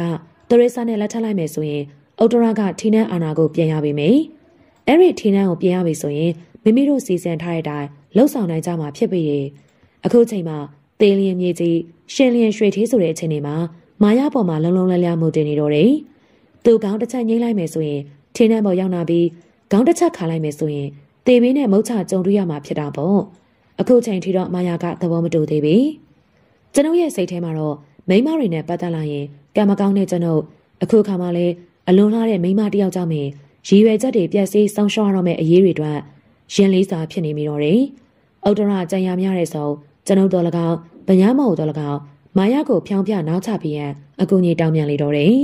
တရေစာနဲ့လက်ထပ်လိုက်မယ်ဆိုရင်။အော်တိုရာကထီနန်းအာနာကိုပြန်ရပြီမေ။အဲ့ဒီထီနန်းကိုပြန်ရပြီဆိုရင်မိမိတို့စီစဉ်ထားတဲ့အတိုင်းလှုပ်ဆောင်နိုင်ကြမှာဖြစ်ပေရဲ့။အခုချိန်မှာသေးလျင်မြေကြီးရှင်လျင်ရွှေသေးဆိုတဲ့အချိန်တွေမှာမာယာပေါ်မှာလုံလုံလည်လည်မှုတင်နေတော့တယ်။သူကောင်းတစ်ချက်ငိမ့်လိုက်မယ်ဆိုရင်ထင်းနှံပေါ်ရောက်လာပြီးခေါင်းတစ်ချက်ခါလိုက်မယ်ဆိုရင်သေဘေးနဲ့မုတ်ချကြုံတွေ့ရမှာဖြစ်တာပေါ့။အခုချိန်ထိတော့မာယာကသဘောမတူသေးပြီ။ကျွန်ုပ်ရဲ့စိတ်ထဲမှာတော့မိမတွေနဲ့ပတ်သက်လာရင်ကံမကောင်းတဲ့ကျွန်ုပ်အခုခါမှလည်းအလွန်လာတဲ့မိမတယောက်ကြောင့်ပဲရည်ရွယ်ချက်တွေပြက်စီးဆောင်းရှောင်းရတော့မယ့်အရေးတွေအတွက်ရင်လေးစာဖြစ်နေမိတော့တယ်။ဥဒရကြံရများတဲ့ဆုံးကျွန်ုပ်တော်၎င်းဗညာမောတော်၎င်းမာယာကိုဖြောင်းပြနောက်ချပြရန်အကူအညီတောင်းပန်လေတော့တယ်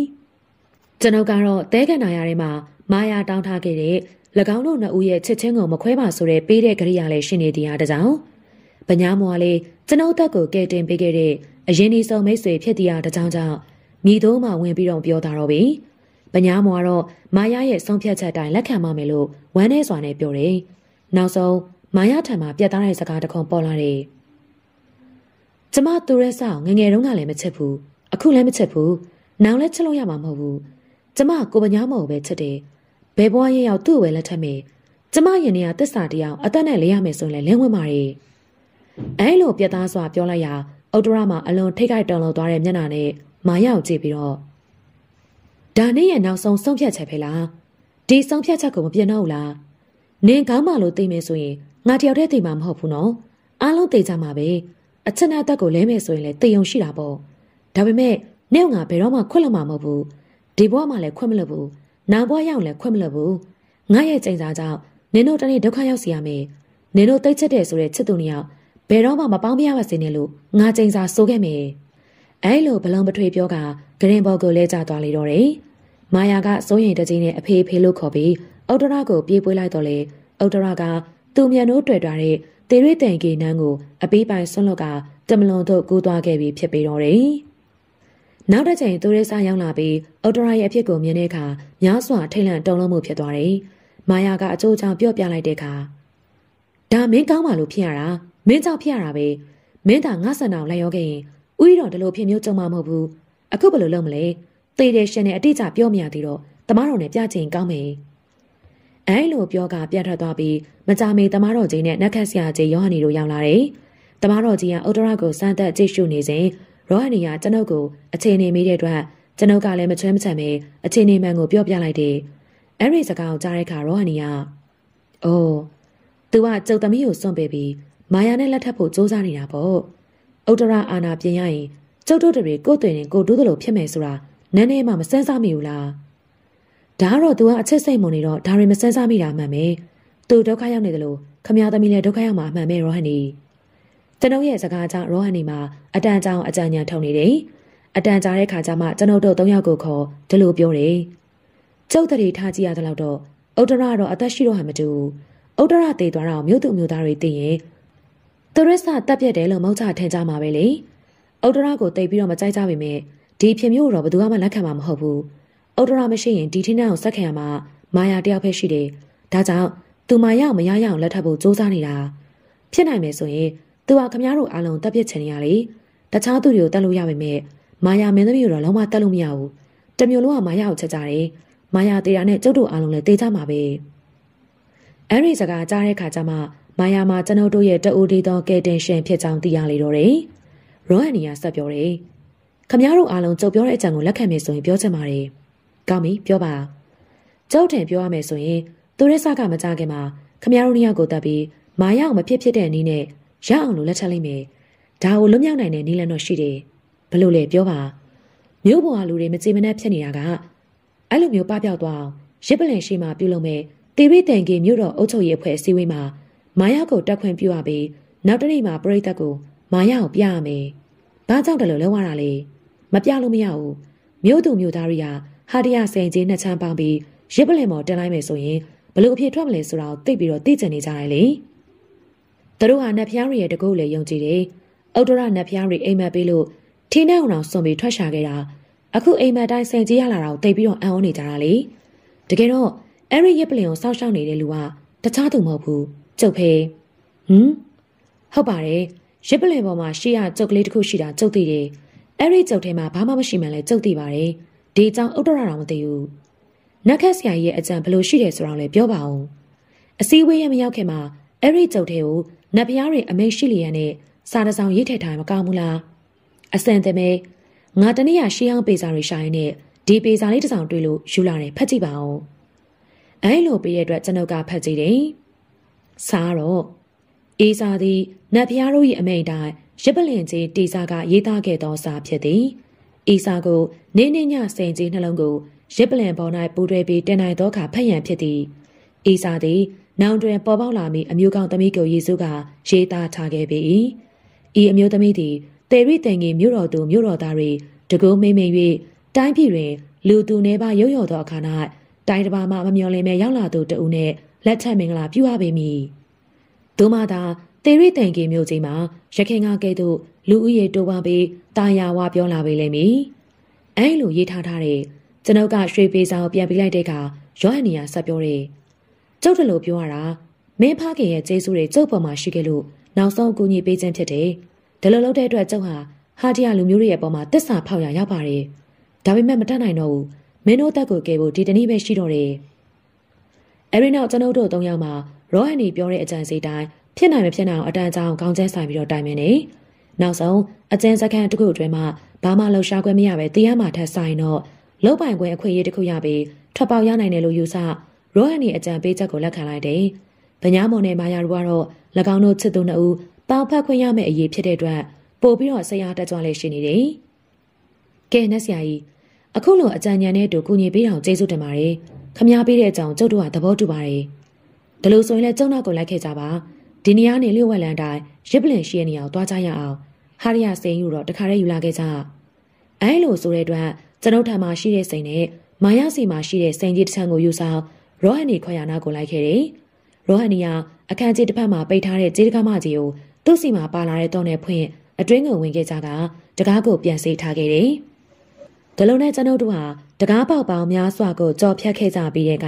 ။ကျွန်ုပ်ကတော့တဲကန်နာရထဲမှာ မာယာတောင်းထားခဲ့တဲ့၎င်းတို့နှစ်ဦးရဲ့ချစ်ချင်းကိုမခွဲပါဆိုတဲ့ပေးတဲ့ကြိယာလေးရှိနေတရားတကြောင်။ဗညာမောကလေးကျွန်ုပ်တက်ကိုကဲတင်ပေးခဲ့တဲ့အရင်ဒီဆုံးမိတ်ဆွေဖြစ်တရားတကြောင်ကြောင့်မိသုံးမှဝင်ပြီးတော့ပြောတာတော့ပြီ။။ပညာမွာတော့မာယာရဲ့ဆုံးဖြတ်ချက်တိုင်းလက်ခံမှမယ်လို့ဝမ်းနည်းစွာနဲ့ပြောတယ်။နောက်ဆုံးမာယာထံမှာပြတ်သားတဲ့စကားတစ်ခုပေါ်လာတယ်။ကျမသူရဲဆောင်ငငယ်တုန်းကလည်းမချက်ဘူး။အခုလည်းမချက်ဘူး။နောက်လည်းချက်လို့ရမှာမဟုတ်ဘူး။ကျမကိုပညာမဟုတ်ပဲချက်တယ်။ဘယ်ဘွားရင်ရောက်သူ့ပဲလက်ထက်မယ်။ကျမရင်နေရတစ္ဆာတရားအသက်နဲ့လဲရမယ်ဆိုရင်လဲလင်းဝင်ပါလေ။အဲလိုပြတ်သားစွာပြောလိုက်ရာဥတ္တရမှာအလွန်ထိတ်ခိုက်တုန်လှုပ်သွားတဲ့မျက်နှာနဲ့မာယာကိုကြည့်ပြီးတော့ဒါနဲ့ရဲ့နောက်ဆုံးဆုံးဖြတ်ချက်ပဲလားဒီဆုံးဖြတ်ချက်ကိုမပြင်းတော့ဘူးလားနင်ကောင်းမှလို့သိမယ်ဆိုရင်ငါတယောက်တည်းသိမှာမဟုတ်ဘူးနော်အားလုံးသိကြမှာပဲအချက်နာတက်ကိုလဲမယ်ဆိုရင်လည်းသိုံရှိတာပေါ့ဒါပေမဲ့နဲ့ငါဘယ်တော့မှခွက်လို့မှာမဟုတ်ဘူးဒီဘဝမှာလည်းခွက်မလို့ဘူးနာဘဝရောက်လည်းခွက်မလို့ဘူးငါရဲ့ကြင်စားကြောင့်နင်တို့တနေ့ဒုက္ခရောက်စီရမယ်နင်တို့တိတ်ချက်တဲ့ဆိုတဲ့ချက်သူနှစ်ယောက်ဘယ်တော့မှမပေါင်းပြရပါစေနဲ့လို့ငါကြင်စားဆိုခဲ့မယ်အဲလိုဘလောင်ပထွေပြောကဂရင်ဘော်ကိုလဲကျသွားလေတော့တယ်။မာယာကစိုးရင်တကြီးနဲ့အဖေဖေလို့ခေါ်ပြီးဩဒရကိုပြေးပွေးလိုက်တော့လေဩဒရကသူ့မြန်တို့တွေ့တာတဲ့တေရွေတန်ကီနန်းကိုအပေးပိုင်ဆွန့်လွတ်ကတမလွန်တို့ကူးသွားခဲ့ပြီးဖြစ်ပေတော့တယ်။နောက်တစ်ချိန်သူရဲစားရောက်လာပြီးဩဒရရဲ့အဖြစ်ကိုမြင်တဲ့အခါများစွာထိတ်လန့်တုန်လှုပ်မှုဖြစ်သွားတယ်။မာယာကအချိုးချောင်ပြော့ပြလိုက်တဲ့အခါဒါမင်းကောင်းပါလို့ဖြစ်ရတာမင်းကြောင့်ဖြစ်ရတာပဲမင်းသာငါဆန်အောင်လိုက်ရောခဲ့ရင်ဥယျာတော်ဒီလိုဖြစ်မျိုးကြုံမှာမဟုတ်ဘူးအခုဘယ်လိုလုပ်မလဲသေတယ်ရှင်နဲ့အတိအကျပြောမရသေးတော့တမတော်နဲ့ပြချင်ကောင်းမယ်အဲလိုပြောကပြန်ထွက်သွားပြီးမကြမီတမတော်ကြီးနဲ့နတ်ခတ်ဆရာကြီးယောဟန်နီတို့ရောက်လာတယ်တမတော်ကြီးကဥဒရကိုစမ်းသက်ကြည့်ရှုနေစဉ်ရောဟန်နီကကျွန်ုပ်ကိုအခြေအနေမေးတဲ့အတွက်ကျွန်ုပ်ကလည်းမချွဲမချမ်းပဲအခြေအနေမှန်ကိုပြောပြလိုက်တယ်အဲ့ဒီစကားကိုကြားတဲ့အခါရောဟန်နီကအိုး तू ကကျုပ်သမီးကိုစွန့်ပေးပြီးမာယာနဲ့လက်ထပ်ဖို့စူးစမ်းနေတာပေါ့ဥတရအာနာပြင်ရရင်ကျုပ်တို့တွေကိုယ်တွင်ကိုဒုသလိုဖြစ်မယ်ဆိုတာနန်းထဲမှာမစမ်းစားမိဘူးလားဒါကတော့ तू ကအချက်စိတ်မုံနေတော့ဒါရင်မစမ်းစားမိတာမှန်မယ်။ तू ဒုက္ခရောက်နေတယ်လို့ခမရသမီးလည်းဒုက္ခရောက်မှာအမှန်ပဲရောဟန်နီကျွန်ုပ်ရဲ့စကားကြောင့်ရောဟန်နီမှာအတန်ကြောင်အကြံဉာဏ်ထုံနေတယ်။အတန်ကြာတဲ့ခါကျမှကျွန်ုပ်တို့သုံးယောက်ကိုခေါ်ဒီလိုပြောတယ်။ကျုပ်တရီထားကြည့်ရတဲ့လောက်တော့ဥတရတော့အသက်ရှိတော့ဟန်မတူဘူး။ဥတရတည်သွားတော့မြို့သူမြို့သားတွေသိရင်သူရစ်စတက်ပြက်တယ်လို့မောက်ချထင်ကြမှာပဲလေ။ဥဒရကိုတိတ်ပြီးတော့မကြိုက်ကြပါနဲ့။ဒီဖြစ်မျိုးတော့ဘယ်သူမှလက်ခံမှာမဟုတ်ဘူး။ဥဒရမရှိရင်ဒီထင်းနှောင်းဆက်ခံရမှာမာယာတယောက်ပဲရှိတယ်။ဒါကြောင့်သူမာယာမရရအောင်လက်ထပ်ဖို့စူးစမ်းနေတာ။ဖြစ်နိုင်မယ်ဆိုရင်သူဟာခမည်းတော်အားလုံးတက်ပြက်ချင်နေရလေ။တခြားသူတွေကိုတက်လို့ရပါမယ်။မာယာမင်းသမီးတို့တော့လုံးဝတက်လို့မရဘူး။တမျိုးလုံးကမာယာကိုချက်ကြတယ်။မာယာတရားနဲ့ကျုပ်တို့အားလုံးလည်းတေးကြမှာပဲ။အဲဒီစကားကြားတဲ့ခါကျမှမာယာမှာကျွန်ုပ်တို့ရဲ့တအိုးဒေသောကဲတင်ရှင်ဖြစ်ကြောင်းသိရလေတော့တယ်။ရောဟန်နီယာဆက်ပြောတယ်။ခမည်းတော်အားလုံးကြုံပြောတဲ့အကြံကိုလက်ခံမယ်ဆိုရင်ပြောချင်ပါတယ်။ကောင်းပြီပြောပါ။ကျောက်ထင်ပြောရမယ်ဆိုရင်သူရဲဆကမကြခင်မှာခမည်းတော်နှစ်ယောက်ကိုတတ်ပြီးမာယာအောင်မဖြစ်ဖြစ်တဲ့အနေနဲ့ရအောင်လို့လက်ထပ်လိုက်မယ်။ဒါကိုလွတ်မြောက်နိုင်တဲ့နည်းလမ်းတော့ရှိတယ်။ဘလို့လဲပြောပါ။မြို့ပေါ်ကလူတွေမကြည်မနှက်ဖြစ်နေတာကအဲ့လိုမျိုးပပျောက်သွားအောင်ရစ်ပလင်ရှိမှပြုလုပ်မယ်။တေဝိတန်ကေမြို့တော်အုပ်ချုပ်ရေးအဖွဲ့အစည်းအဝေးမှာမာယာကိုတက်ခွင့်ပြုရပြီးနောက်တနေ့မှာပရိသတ်ကိုမာယာကိုပြရမယ်။ဘာကြောင့်တယ်လို့လုံးဝတာလဲ။မပြလို့မရဘူး။မြို့သူမြို့သားတွေကဟာတရစိန်ချင်းနှစ်ချမ်းပေါင်းပြီးရစ်ပလင်မော်တင်လိုက်မယ်ဆိုရင်ဘလို့အဖြစ်ထွက်မလဲဆိုတာကိုသိပြီးတော့သိကျင်နေကြတယ်လေ။သူတို့ဟာနတ်ဖျားတွေရဲ့တကုတ်လေယုံကြည်တယ်။အော်တရနတ်ဖျားတွေအိမ်မက်ပေးလို့ထင်းနဲ့အောင်အောင်စွန်ပြီးထွက်ရှာခဲ့တာအခုအိမ်မက်တိုင်းစိန်ကြီးရလာတာကိုသိပြီးတော့အံ့ဩနေကြတာလေ။တကယ်တော့အဲ့ဒီရစ်ပလင်ကိုစောက်ရှောက်နေတဲ့လူကတခြားသူမဟုတ်ဘူး။ကျုပ်ဖေးဟမ်ဟုတ်ပါတယ်ရစ်ပလင်ပေါ်မှာရှေ့ရကျုပ်ကလေးတစ်ခုရှိတာကျုပ်သိတယ်အဲ့ဒီကျုပ်ထဲမှာဘာမှမရှိမှန်းလဲကျုပ်သိပါတယ်ဒီအကြောင်းဥဒ္ဒရတော်မသိဘူးနတ်ခတ်ဆရာကြီးရဲ့အကြံဘလို့ရှိတယ်ဆိုတော့လည်းပြောပါအောင်အစည်းအဝေးရမရောက်ခင်မှာအဲ့ဒီကျုပ်ထဲကိုနတ်ဖျားရင်အမိတ်ရှိလျက်နဲ့စာတစောင်ရေးထည့်ထားမကောင်းဘူးလားအစံတမဲငါတနေ့ရရှေးအောင်ပေစာတွေရှာရင်းနဲ့ဒီပေစာလေးတစ်စောင်တွေ့လို့ယူလာတယ်ဖတ်ကြည့်ပါအောင်အဲ့လိုပေးရတဲ့အတွက်ကျွန်ုပ်ကဖတ်ကြည့်တယ်စားတော့အေးစာသည်နတ်ဖျားတို့၏အမိန့်တိုင်းရပလင်ကြီးတေစာကရေးသားခဲ့သောစာဖြစ်သည်အေးစာကိုနေနေညစိန်ကြီးနှလုံးကိုရပလင်ပေါ်၌ပူတွဲပြီးတင်နိုင်သောအခါဖတ်ရန်ဖြစ်သည်အေးစာသည်နောင်တွင် ပေါ်ပေါက်လာမည့်အမျိုးကောင်သမီးကိုယေစုကရေးသားထားခဲ့ပေ၏ဤအမျိုးသမီးသည်တေရီတန်ငယ်မြို့တော်သူမြို့တော်သားတွေတကူမိမ့်မိန်၍တိုင်းပြည်တွင် လူသူနေပါရုပ်ရော်သောအခါ၌တိုင်းတစ်ပါးမှမမျှော်လင့်ပဲရောက်လာသူတဦးနှင့်လက်ထပ်မင်္ဂလာပြုအပ်ပေမည်။သို့မှသာတေရိတိုင်ကီမြို့ကြီးမှာရခင်ကကဲ့သို့လူဦးရေတိုးပွားပြီးတာယာဝပြောလာပေလိမ့်မည်။အဲလိုရေးထားထားတဲ့ကျွန်ုပ်ကရွှေပေစာကိုပြန်ပေးလိုက်တဲ့အခါယောဟန်နီယာဆက်ပြောတယ်။ကျုပ်တလို့ပြောရတာမင်းဖခင်ရဲ့ကျေးဇူးတွေကျုပ်ပေါ်မှာရှိခဲ့လို့နောက်ဆုံးအကူအညီပေးခြင်းဖြစ်တယ်။ဒါလိုလုပ်တဲ့အတွက်ကျုပ်ဟာဟာတရလူမျိုးတွေရဲ့ပေါ်မှာတစ္ဆာဖောက်ရရောက်ပါတယ်။ဒါပေမဲ့မတတ်နိုင်တော့ဘူး။မင်းတို့တက်ကိုကဲဖို့ဒီတနည်းပဲရှိတော့တယ်။အဲဒီနောက်ကျွန်ုပ်တို့၃ယောက်မှာရောဟန်နီပြောတဲ့အကြံစီတိုင်းဖြစ်နိုင်မဖြစ်နိုင်အောင်အတန်ကြာအောင်ခေါင်းကျဲဆိုင်ပြီးတော့တိုင်မင်းနေနောက်ဆုံးအကျဉ်းစခန်းတစ်ခုအတွင်းမှာဘာမှလှူရှားခွင့်မရပဲတရားမှထပ်ဆိုင်တော့လောက်ပိုင်ခွင့်အခွင့်အရေးတစ်ခုရပြီးထွက်ပေါက်ရနိုင်တယ်လို့ယူဆရောဟန်နီအကြံပေးချက်ကိုလက်ခံလိုက်တယ်။ဗညာမော်နဲ့မာယာတို့ကတော့၎င်းတို့ချစ်သူနှစ်ဦးပေါင်ဖက်ခွင့်ရမယ့်အရေးဖြစ်တဲ့အတွက်ပို့ပြီးတော့ဆရာတက်ကြွလေးရှိနေတယ်။ကဲနဲ့ဆရာကြီးအခုလိုအကြံဉာဏ်နဲ့တူကူညီပေးအောင်ကျေးဇူးတင်ပါတယ်။ခမားပေးတဲ့အကြောင်းကျုပ်တို့ကသဘောတူပါတယ်။ဒါလို့ဆိုရင်လည်းကျုံနောက်ကိုလိုက်ခဲ့ကြပါ။ဒီနေရာနဲ့လျှို့ဝှက်လန်တိုင်းရစ်ပလင်ရှိတဲ့နေရာကိုသွားကြရအောင်။ဟာရီယာစိန်ယူတော့တခါတည်းယူလာခဲ့ကြ။အဲလိုဆိုတဲ့အတွက်ကျွန်ုပ်ထံမှာရှိတဲ့စိန်နဲ့မာယာစီမှာရှိတဲ့စိန်ကြီးတစ်ချမ်းကိုယူဆောင်ရောဟန်နီခွာရနာကိုလိုက်ခဲ့တယ်။ရောဟန်နီကအခန်းကြီးတစ်ဖက်မှာပိတ်ထားတဲ့ခြေတကားမကြီးကိုသူ့စီမှာပါလာတဲ့တော့နဲ့ဖွင့်အတွင်းကိုဝင်ခဲ့ကြကတကားကိုပြန်စေးထားခဲ့တယ်။ဒီလိုနဲ့ကျွန်ုပ်တို့ဟာတကားပေါက်ပေါင်းများစွာကိုကြော်ဖြတ်ခဲ့ကြပြီးတဲ့က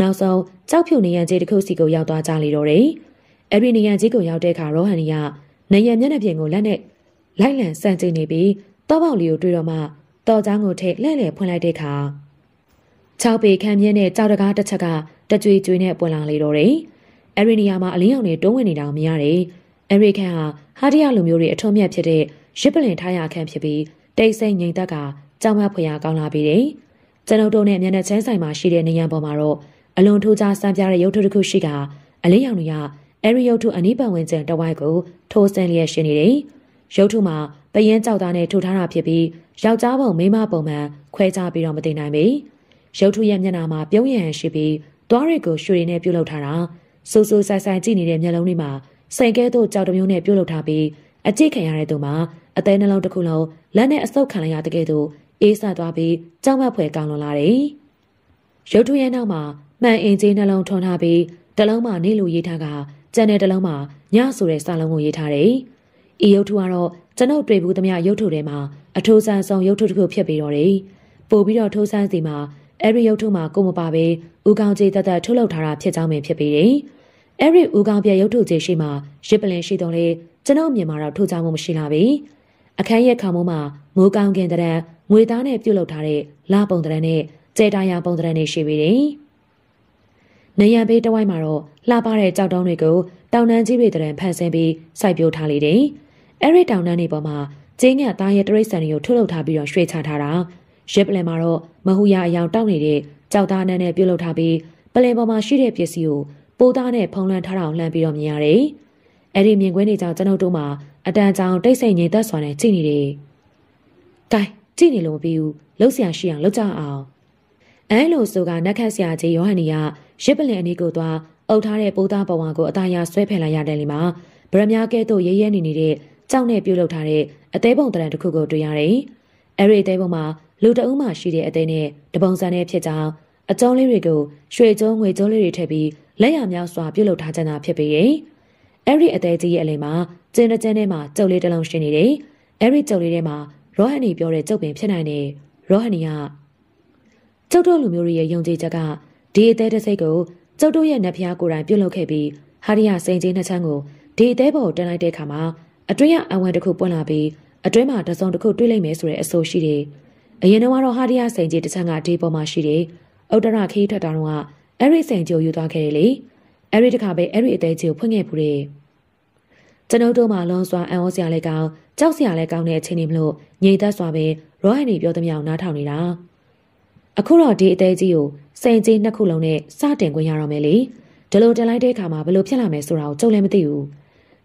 နောက်ဆုံးကြောက်ဖြူနေရန်ကြီးတစ်ခုစီကိုရောက်သွားကြလေတော့တယ်။အဲ့ဒီနေရန်ကြီးကိုရောက်တဲ့အခါရောဟန်နီကနေရန်မျက်နှာပြင်ကိုလက်နဲ့လိုက်လံစန့်ကျင်နေပြီးတောပေါက်လေးကိုတွေ့တော့မှတော်ချောင်းကိုထိတ်လှဲ့လှဲ့ဖွင့်လိုက်တဲ့အခါ၆ပေခန့်မြင့်တဲ့ကြောက်တကားတစ်ချက်ကတကြွေကြွေနဲ့ပွင့်လာလေတော့တယ်။အဲ့ဒီနေရာမှာအလင်းရောင်တွေတွန်းဝင်နေတာကိုမြင်ရတယ်။အဲ့ဒီခန့်ဟာဟာတရလူမျိုးတွေအထွတ်မြတ်ဖြစ်တဲ့ရစ်ပလင်ထားရခန့်ဖြစ်ပြီးတိတ်ဆိတ်ငြိမ်သက်ကကြောက်မဖွယ်ရကောင်းလာပြီတဲ့ကျွန်ုပ်တို့နဲ့မျက်နှာချင်းဆိုင်မှာရှိတဲ့နေရန်ပေါ်မှာတော့အလွန်ထူးခြားစံပြတဲ့ရုပ်ထုတစ်ခုရှိကာအလေးရောင်တွေကအဲဒီရုပ်ထုအနိပတ်ဝန်းကျင်တဝိုက်ကိုထိုးဆင်းလျက်ရှိနေတယ်ရုပ်ထုမှာပယင်းကြောက်သားနဲ့ထူထားတာဖြစ်ပြီးယောက်ျားပုံမိန်းမပုံမှန်ခွဲခြားပြီးတော့မသိနိုင်ပေရုပ်ထုရဲ့မျက်နှာမှာပြုံးရဟန်ရှိပြီးသွားတွေကိုရွှေတွေနဲ့ပြုတ်လုပ်ထားတာစူးစူးဆိုင်ဆိုင်ကြည့်နေတဲ့မျက်လုံးတွေမှာစိန်ကဲသို့ကြောက်တမျိုးနဲ့ပြုတ်လုပ်ထားပြီးအကြည့်ခံရတဲ့သူမှာအသေးနှလုံးတစ်ခုလုံးလက်နဲ့အဆုပ်ခံလိုက်ရတဲ့ကဲ့သို့အေးဆသွားပြီးကြောက်မက်ဖွယ်ကောင်းလွန်လာတယ်။ရုပ်ထုရဲ့နောက်မှာမှန်အင်ကြီးနှလုံးထုံထားပြီးတလုံးမှာနေလိုရေးထားကကြံတဲ့တလုံးမှာညဆိုတဲ့စာလုံးကိုရေးထားတယ်။ဤရုပ်ထုကတော့ကျွန်ုပ်တွေ့ဘူးသမျှရုပ်ထုထဲမှာအထူးဆန်းဆုံးရုပ်ထုတစ်ခုဖြစ်ပြီးတော့တယ်။ပို့ပြီးတော့ထိုးဆန်းစီမှာအဲ့ဒီရုပ်ထုမှာကိုမပါပဲဥကောင်းကြီးတသက်ထုတ်လုပ်ထားတာဖြစ်ကြောင်းပင်ဖြစ်ပြီးတယ်။အဲ့ဒီဥကောင်းပြရုပ်ထုကြီးရှိမှရစ်ပလင်ရှိတော့လေကျွန်ုပ်မြင်မှာတော့ထိုးချမှုမရှိလာပြီ။အခန်းရဲ့ခေါင်းမမှာမိုးကောင်းခင်တရံငွေသားနဲ့ပြုတ်လုပ်ထားတဲ့လပုံတရံနဲ့ကျဲတာယာပုံတရံတွေရှိပြီးတယ်။နေရံဘေးတဝိုက်မှာတော့လှပတဲ့ကြောက်တုံးတွေကိုတောင်တန်းကြီးတွေတရံဖန်ဆင်းပြီးစိုက်ပျိုးထားလေတယ်။အဲဒီတောင်တန်းတွေပေါ်မှာကျင်းငတ်သားရဲ့တရိတ်ဆန်တွေကိုထုတ်လုပ်ထားပြီးတော့ရွှေ့ချထားတာ။ရစ်ပလင်မှာတော့မဟူရအယောင်တောက်နေတဲ့ကြောက်သားနန်းနဲ့ပြုတ်လုပ်ထားပြီးပလင်ပေါ်မှာရှိတဲ့ပစ္စည်းကိုပိုးသားနဲ့ဖုံးလွှမ်းထားတာကိုလှမ်းပြီးတော့မြင်ရတယ်။အဲဒီမြင်ကွင်းတွေကြောင့်ကျွန်ုပ်တို့မှာအတန်ကြောင်တိတ်ဆိတ်ငြိမ်သက်စွာနဲ့ကြည့်နေတယ်။ကဲကြည့်နေလို့မပြီးဘူးလှုပ်ရှားရှိအောင်လှုပ်ကြအောင်အဲလိုဆိုကနက်ခတ်ဆရာကြီးယောဟန်နီကရစ်ပလင်အနီးကိုသွားအုပ်ထားတဲ့ပိုးသားပဝါကိုအသားရဆွဲဖယ်လိုက်ရတဲ့လီမှာဗရမ ्या ကဲတို့ရဲရဲနေနေတဲ့ကြောက်နဲ့ပြုတ်လောက်ထားတဲ့အသေးပုံတရံတစ်ခုကိုတွေ့ရတယ်။အဲဒီအသေးပုံမှာလူတအုပ်မှရှိတဲ့အသေးနဲ့တပုံစံနဲ့ဖြစ်ကြောင်းအကျုံးလေးတွေကိုရွှေကျုံးငွေကျုံးလေးတွေထည့်ပြီးလက်ရမြောက်စွာ ပြုတ်လောက်ထားကြတာဖြစ်ပေရင်အဲဒီအသေးကြီးရဲ့အလယ်မှာကျင်းတဲ့ကျင်းထဲမှာကြုတ်လေးတစ်လုံးရှိနေတယ်။အဲဒီကြုတ်လေးထဲမှာရောဟန်နီပြောတဲ့ကျုပ်ပင်ဖြစ်နိုင်တယ်ရောဟန်နီကကျုပ်တို့လူမျိုးတွေရဲ့ယုံကြည်ချက်ကဒီအသေးတစ်စိတ်ကိုကျုပ်တို့ရဲ့နတ်ဖျားကိုယ်တိုင်ပြုတ်လုပ်ခဲ့ပြီးဟာရီယာစိန်ကြီးနှစ်ချမ်းကိုဒီအသေးပေါ်တင်လိုက်တဲ့အခါမှာအတွင်းရအဝန်တစ်ခုပွင့်လာပြီးအတွင်းမှာတစုံတစ်ခုတွေ့လိုက်မယ်ဆိုတဲ့အဆိုရှိတယ်အရင်တော့ဟာရီယာစိန်ကြီးတစ်ချမ်းကဒီပေါ်မှာရှိတယ်ဥဒရခီးထွက်တာတော့ကအဲ့ဒီစိန်ကြီးကိုယူသွားခဲ့တယ်လေအဲ့ဒီတခါပဲအဲ့ဒီအသေးကြီးကိုဖွင့်ခဲ့ဘူးတယ်ကျွန်ုပ်တို့မှလွန်စွာအံ့ဩစရာလည်းကောင်းကြောက်စရာလည်းကောင်းတဲ့အချိန်တွေမလို့ငြိမ်သက်စွာပဲရောဟန်နေပြောသမျှကိုနားထောင်နေတာအခုတော့ဒီအသေးကြီးကိုစိန်ကြီးနှစ်ခုလုံးနဲ့စတင်ခွင့်ရတော့မယ်လေဒီလိုတင်လိုက်တဲ့အခါမှာဘယ်လိုဖြစ်လာမယ်ဆိုတာကိုကြုံလည်းမသိဘူး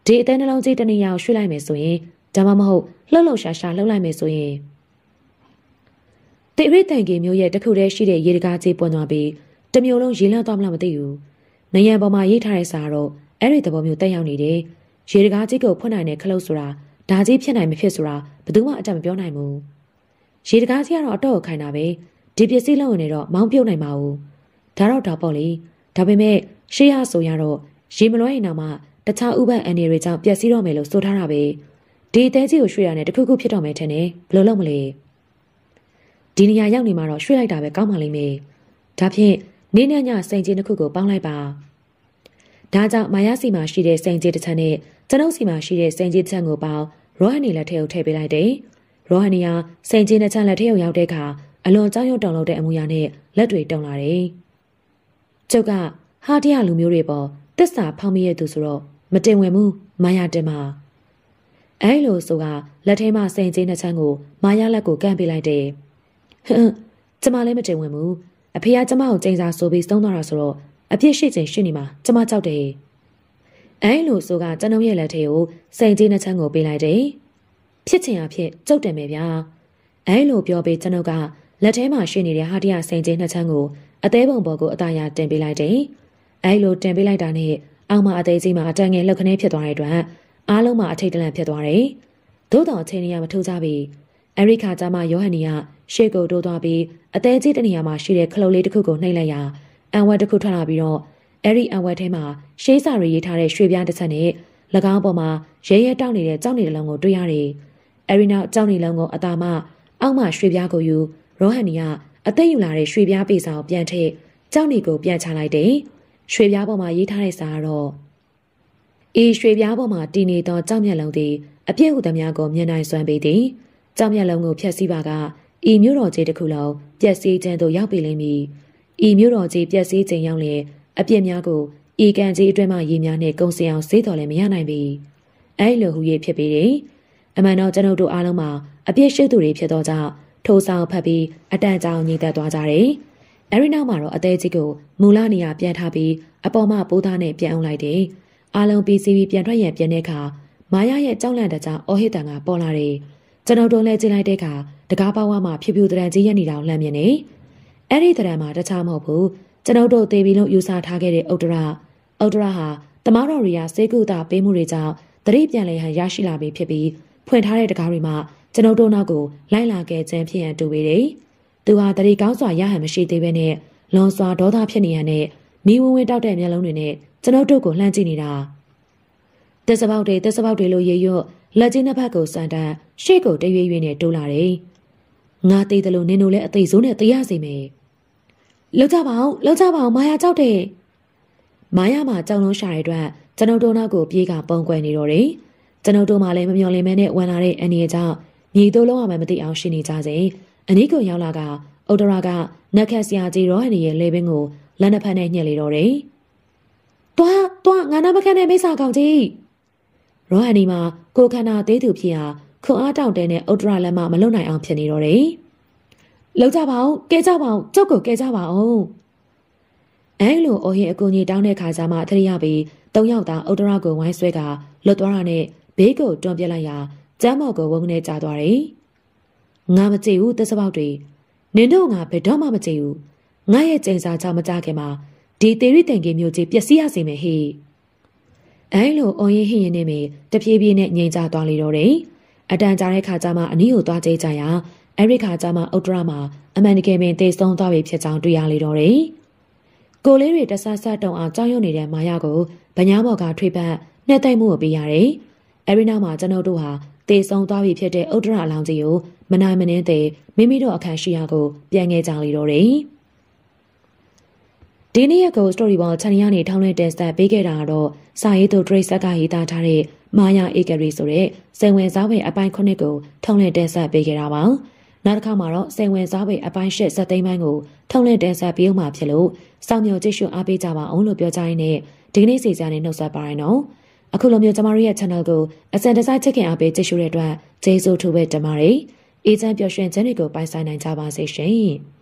ဒီအသေးနှလုံးကြီးတနေရာကိုရွှေ့လိုက်မယ်ဆိုရင်ဒါမှမဟုတ်လှုပ်လှုပ်ရှားရှားလှုပ်လိုက်မယ်ဆိုရင်တေရိတန်ကေမျိုးရဲ့တခုတည်းရှိတဲ့ရေတကားကြီးပွင့်သွားပြီးတမျိုးလုံးရေလန့်သွားမလားမသိဘူး။နယံပေါ်မှာရိတ်ထားတဲ့စာတော့အဲ့ဒီသဘောမျိုးတက်ရောက်နေတယ်။ရေတကားကြီးကိုဖွင့်နိုင်တဲ့ခလုတ်ဆိုတာဒါကြီးဖြစ်နိုင်မဖြစ်ဆိုတာဘယ်သူမှအတက်မပြောနိုင်ဘူးရေတကားကြီးကတော့အတော့ကိုခိုင်းတာပဲဒီပစ္စည်းလုံးဝင်နေတော့မောင်းပြုတ်နိုင်ပါဘူးဒါတော့ဒါပေါ့လေဒါပေမဲ့ရှေ့ရဆိုရတော့ရေမလွှဲရင်တော့မှတခြားဥပန်အန်ဒီတွေကြောင့်ပျက်စီးတော့မယ်လို့ဆိုထားတာပဲဒီတဲကြီးကိုရွှေ့ရတဲ့တခုခုဖြစ်တော့မယ်ထင်တယ်ဘယ်လိုလုပ်မလဲဒီနေရာရောက်နေမှာတော့ရွှေ့လိုက်တာပဲကောင်းပါလိမ့်မယ်ဒါဖြင့်နေနဲ့ညစိန်ချင်းတစ်ခုကိုပေါင်းလိုက်ပါဒါကြောင့်မာယာစီမှာရှိတဲ့စိန်ကြီးတစ်ချက်နဲ့ကျွန်ုပ်စီမှာရှိတဲ့စိန်ကြီးတစ်ချက်ကိုပေါင်းရောဟန်နီလက်ထက်ကိုထည့်ပေးလိုက်တယ်။ရောဟန်နီဟာစိန်ကြီးနှစ်ချက်လက်ထက်ကိုရောက်တဲ့အခါအလွန်ကြောက်ရွံ့တုန်လှုပ်တဲ့အမူအရာနဲ့လက်တွေတုန်လာတယ်။ကျုပ်ကဟာတရလူမျိုးတွေပေါ်တစ္ဆာဖောင်းမိရဲ့သူဆိုတော့မတင်ဝင်ဘူးမာယာတင်ပါ။အဲလိုဆိုကလက်ထဲမှာစိန်ကြီးနှစ်ချက်ကို မာယာလက်ကိုကန့်ပေးလိုက်တယ်။ဟွန်းကျမလည်းမတင်ဝင်ဘူး။အဖေကကျမကိုကြိမ်စာဆိုပြီးသုံးသွားတာဆိုတော့အဖြစ်ရှိချိန်ရှိနေမှာကျမကြောက်တယ်။အဲလိုဆိုကကျွန်ုပ်ရဲ့လက်ထဲကိုစိန်ကြီးနှချမ်းကိုပေးလိုက်တယ်။ဖြစ်ချင်အဖြစ်ကြောက်တယ်မယ်ဗျာ။အဲလိုပြောပြီးကျွန်ုပ်ကလက်ထဲမှာရှိနေတဲ့ဟာတရစိန်ကြီးနှချမ်းကိုအသေးပုံပေါ်ကိုအသာရတင်ပေးလိုက်တယ်။အဲလိုတင်ပေးလိုက်တာနဲ့အောက်မှာအသေးကြီးမှာအတန်ငယ်လှုပ်ခနဲဖြစ်သွားတဲ့အတွက်အားလုံးမှာအထိတ်တလန့်ဖြစ်သွားတယ်။သို့တော်အချိန်ရမထူးကြပြီ။အဲရိခါကျမယောဟန်နီကရှေ့ကိုတိုးသွားပြီးအသေးကြီးတနေရာမှာရှိတဲ့ခလုတ်လေးတစ်ခုကိုနှိပ်လိုက်ရာအံဝက်တစ်ခုထွက်လာပြီးတော့အဲ့ဒီအံဝက်ထဲမှာရှေးစာတွေရေးထားတဲ့ရွှေပြားတစ်ချက်နဲ့၎င်းပေါ်မှာရဲရဲတောက်နေတဲ့ကြောက်နေတဲ့လုံးကိုတွေ့ရတယ်။အဲဒီနောက်ကြောက်နေလုံးကိုအသာမအောက်မှရွှေပြားကိုယူရောဟန်နီကအသက်ယူလာတဲ့ရွှေပြားပေစာကိုပြန်ထည့်ကြောက်နေကိုပြန်ချလိုက်တယ်။ရွှေပြားပေါ်မှာရေးထားတဲ့စာကတော့ဤရွှေပြားပေါ်မှာတည်နေသောကြောက်မျက်လုံးသည်အပြည့်ဟုသမျှကိုမြင်နိုင်စွမ်းပေသည်။ကြောက်မျက်လုံးကိုဖျက်ဆီးပါကဤမြို့တော်ကြီးတစ်ခုလုံးပျက်စီးခြင်းသို့ရောက်ပေလိမ့်မည်။ဤမြို့တော်ကြီးပြက်စီးချိန်ရောက်လေအပြစ်များကိုဤကံကြီးအတွင်းမှရေများနဲ့ကုန်စင်အောင်ဈေးတော်လည်းမရနိုင်ပြီအဲလိုဟူ၍ဖြစ်ပေတယ်အမှန်တော့ကျွန်ုပ်တို့အားလုံးမှာအပြစ်ရှိသူတွေဖြစ်တော့ကြောင့်ထိုးဆောင်ဖတ်ပြီးအတန်ကြောင်ညီသက်သွားကြတယ်အဲဒီနောက်မှာတော့အသေးကြီးကိုမူလနေရာပြန်ထားပြီးအပေါ်မှာပိုးသားနဲ့ပြန်အောင်လိုက်တယ်အားလုံးပြီးစီးပြီးပြန်ထွက်ရန်ပြန်တဲ့အခါမာယာရဲ့ကြောက်လန့်တကြားအော်ဟစ်တန်ကပေါ်လာတယ်ကျွန်တော်တို့လည်းကြည့်လိုက်တဲ့အခါတကားပါဝါမှာဖြူဖြူတရံကြီးရက်နေတာကိုလှမ်းမြင်နေတယ်အဲ့ဒီတရံမှာတခြားမဟုတ်ဘူးကျွန်ုပ်တို့သေပြီလို့ယူဆထားခဲ့တဲ့ဥဒရဥဒရဟာတမတော်ရီယာစေကုတာပေးမှုတွေကြောင့်တရိပ်ပြန်လည်ဟန်ရရှိလာပြီဖြစ်ပြီးဖွင့်ထားတဲ့တကားတွေမှာကျွန်ုပ်တို့နောက်ကိုလိုက်လာခဲ့ခြင်းဖြစ်ရန်တူပေတယ်။သူဟာတရိပ်ကောင်းစွာရဟန်မရှိသေးဘဲနဲ့လွန်စွာဒေါသဖြစ်နေရတဲ့မိဝင်ဝင်တောက်တဲ့မျက်လုံးတွေနဲ့ကျွန်ုပ်တို့ကိုလှမ်းကြည့်နေတာ။တစ်စပေါက်တွေတစ်စပေါက်တွေလို့ရေရွတ်လက်ချင်းနှစ်ဖက်ကိုစန်တန်ရှေ့ကိုတရွေ့ရွေ့နဲ့တိုးလာတယ်။ငါသေးတယ်လို့နင်တို့လည်းအသေးဆုံးနဲ့တရားစီမယ်။လောက်ကြပါအောင်လောက်ကြပါအောင်မာယာကြောက်တယ်မာယာမှာကြောက်လုံးရှာတဲ့အတွက်ကျွန်ုပ်တို့နောက်ကိုပြေးကပုံကွယ်နေတော့တယ်ကျွန်ုပ်တို့မှလည်းမမျော်လင့်မဲနဲ့ဝန်လာတဲ့အန်ရကြောင့်မြေတို့လုံးဝမသိအောင်ရှိနေကြစဉ်အနီးကိုရောက်လာကဩဒရာကနက်ခတ်ဆရာကြီးရောဟန်ရဲ့လေပင်ကိုလက်နှစ်ဖက်နဲ့ညှက်လေတော့တယ်တွားတွားငါနာမခံတဲ့မိစ္ဆာကောင်ကြီးရောဟန်ဒီမှာကိုခန္ဓာသေးသူဖြစ်ဟာခွန်အားတောင့်တဲနဲ့ဩဒရာလက်မမလွတ်နိုင်အောင်ဖြစ်နေတော့တယ်လောက်ကြပါအောင်ကဲကြပါအောင်ကြောက်ကိုကဲကြပါအောင်အဲလိုအော်ဟင်အကူကြီးတောင်းတဲ့ခါကျမှထရိရပြီးတုံးယောက်သားဥဒရကိုဝိုင်းဆွဲကလွတ်သွားတာနဲ့ဘေးကိုတွန်းပြလိုက်ရာကျမ်းမော်ကိုဝုန်းနဲ့ကြာသွားတယ်ငါမကြည့်ဘူးသစ္စာပေါက်တွေနင်တို့ငါဘယ်တော့မှမကြည့်ဘူးငါရဲ့ကြင်စာကြောင့်မကြခင်မှာဒီသေရီတန်ကင်မျိုးကြီးပျက်စီးရစေမယ်ဟေ့အဲလိုအော်ရင်ဟင်ရင်နဲ့မေတပြေးပြေးနဲ့ငြိမ်ကြသွားလေတော့တယ်အတန်ကြာတဲ့ခါကျမှအနီးကိုသွားကြဲကြရာအဲ့ဒီခါကျမှဥတ္တရမှာအမှန်တကယ်ပင်တည်ဆုံးသွားပြီဖြစ်ကြောင်းတွေ့ရလေတော့တယ်။ကိုလေးတွေတဆဆတုံအောင်ကြောက်ရွံ့နေတဲ့မာယာကိုဗညာဘော်ကထွေပတ်နှက်သိမ့်မှုပေးရတယ်။အဲ့ဒီနောက်မှာကျွန်တော်တို့ဟာတည်ဆုံးသွားပြီဖြစ်တဲ့ဥတ္တရအလောင်းကြီးကို မနိုင်မနှင်းတဲ့မိမိတို့အခန်းရှိရာကိုပြန်ငယ်ကြလေတော့တယ်။ဒီနေ့ရကို story ပေါ် channel ကနေထောင်းနဲ့တင်ဆက်ပေးခဲ့တာကတော့စာရေးသူဒရိတ်ဆက်ကရေးသားထားတဲ့မာယာဧကရီဆိုတဲ့စိန်ဝင်စားဖွယ်အပိုင်းခုနှစ်ကိုထောင်းနဲ့တင်ဆက်ပေးခဲ့တာပါ။နောက်တစ်ခါမှာတော့စိန်ဝင်စားပေအပိုင်း၈ဆက်သိမ်းပိုင်းကိုထုံလင့်တင်ဆက်ပြုံးမှာဖြစ်လို့စောင့်မျှော်ကြည့်ရှုအားပေးကြပါအောင်လို့ပြောကြရင်းနဲ့ဒီကနေ့စီစဉ်နေနှုတ်ဆက်ပါရနော်အခုလိုမျိုးကျမတို့ရဲ့ channel ကိုအစံတစိုက်ချစ်ခင်အားပေးကြည့်ရှုတဲ့အတွက်ကျေးဇူးထူပဲတင်ပါတယ်အေးချမ်းပျော်ရွှင်ခြင်းတွေကိုပိုင်ဆိုင်နိုင်ကြပါစေရှင်။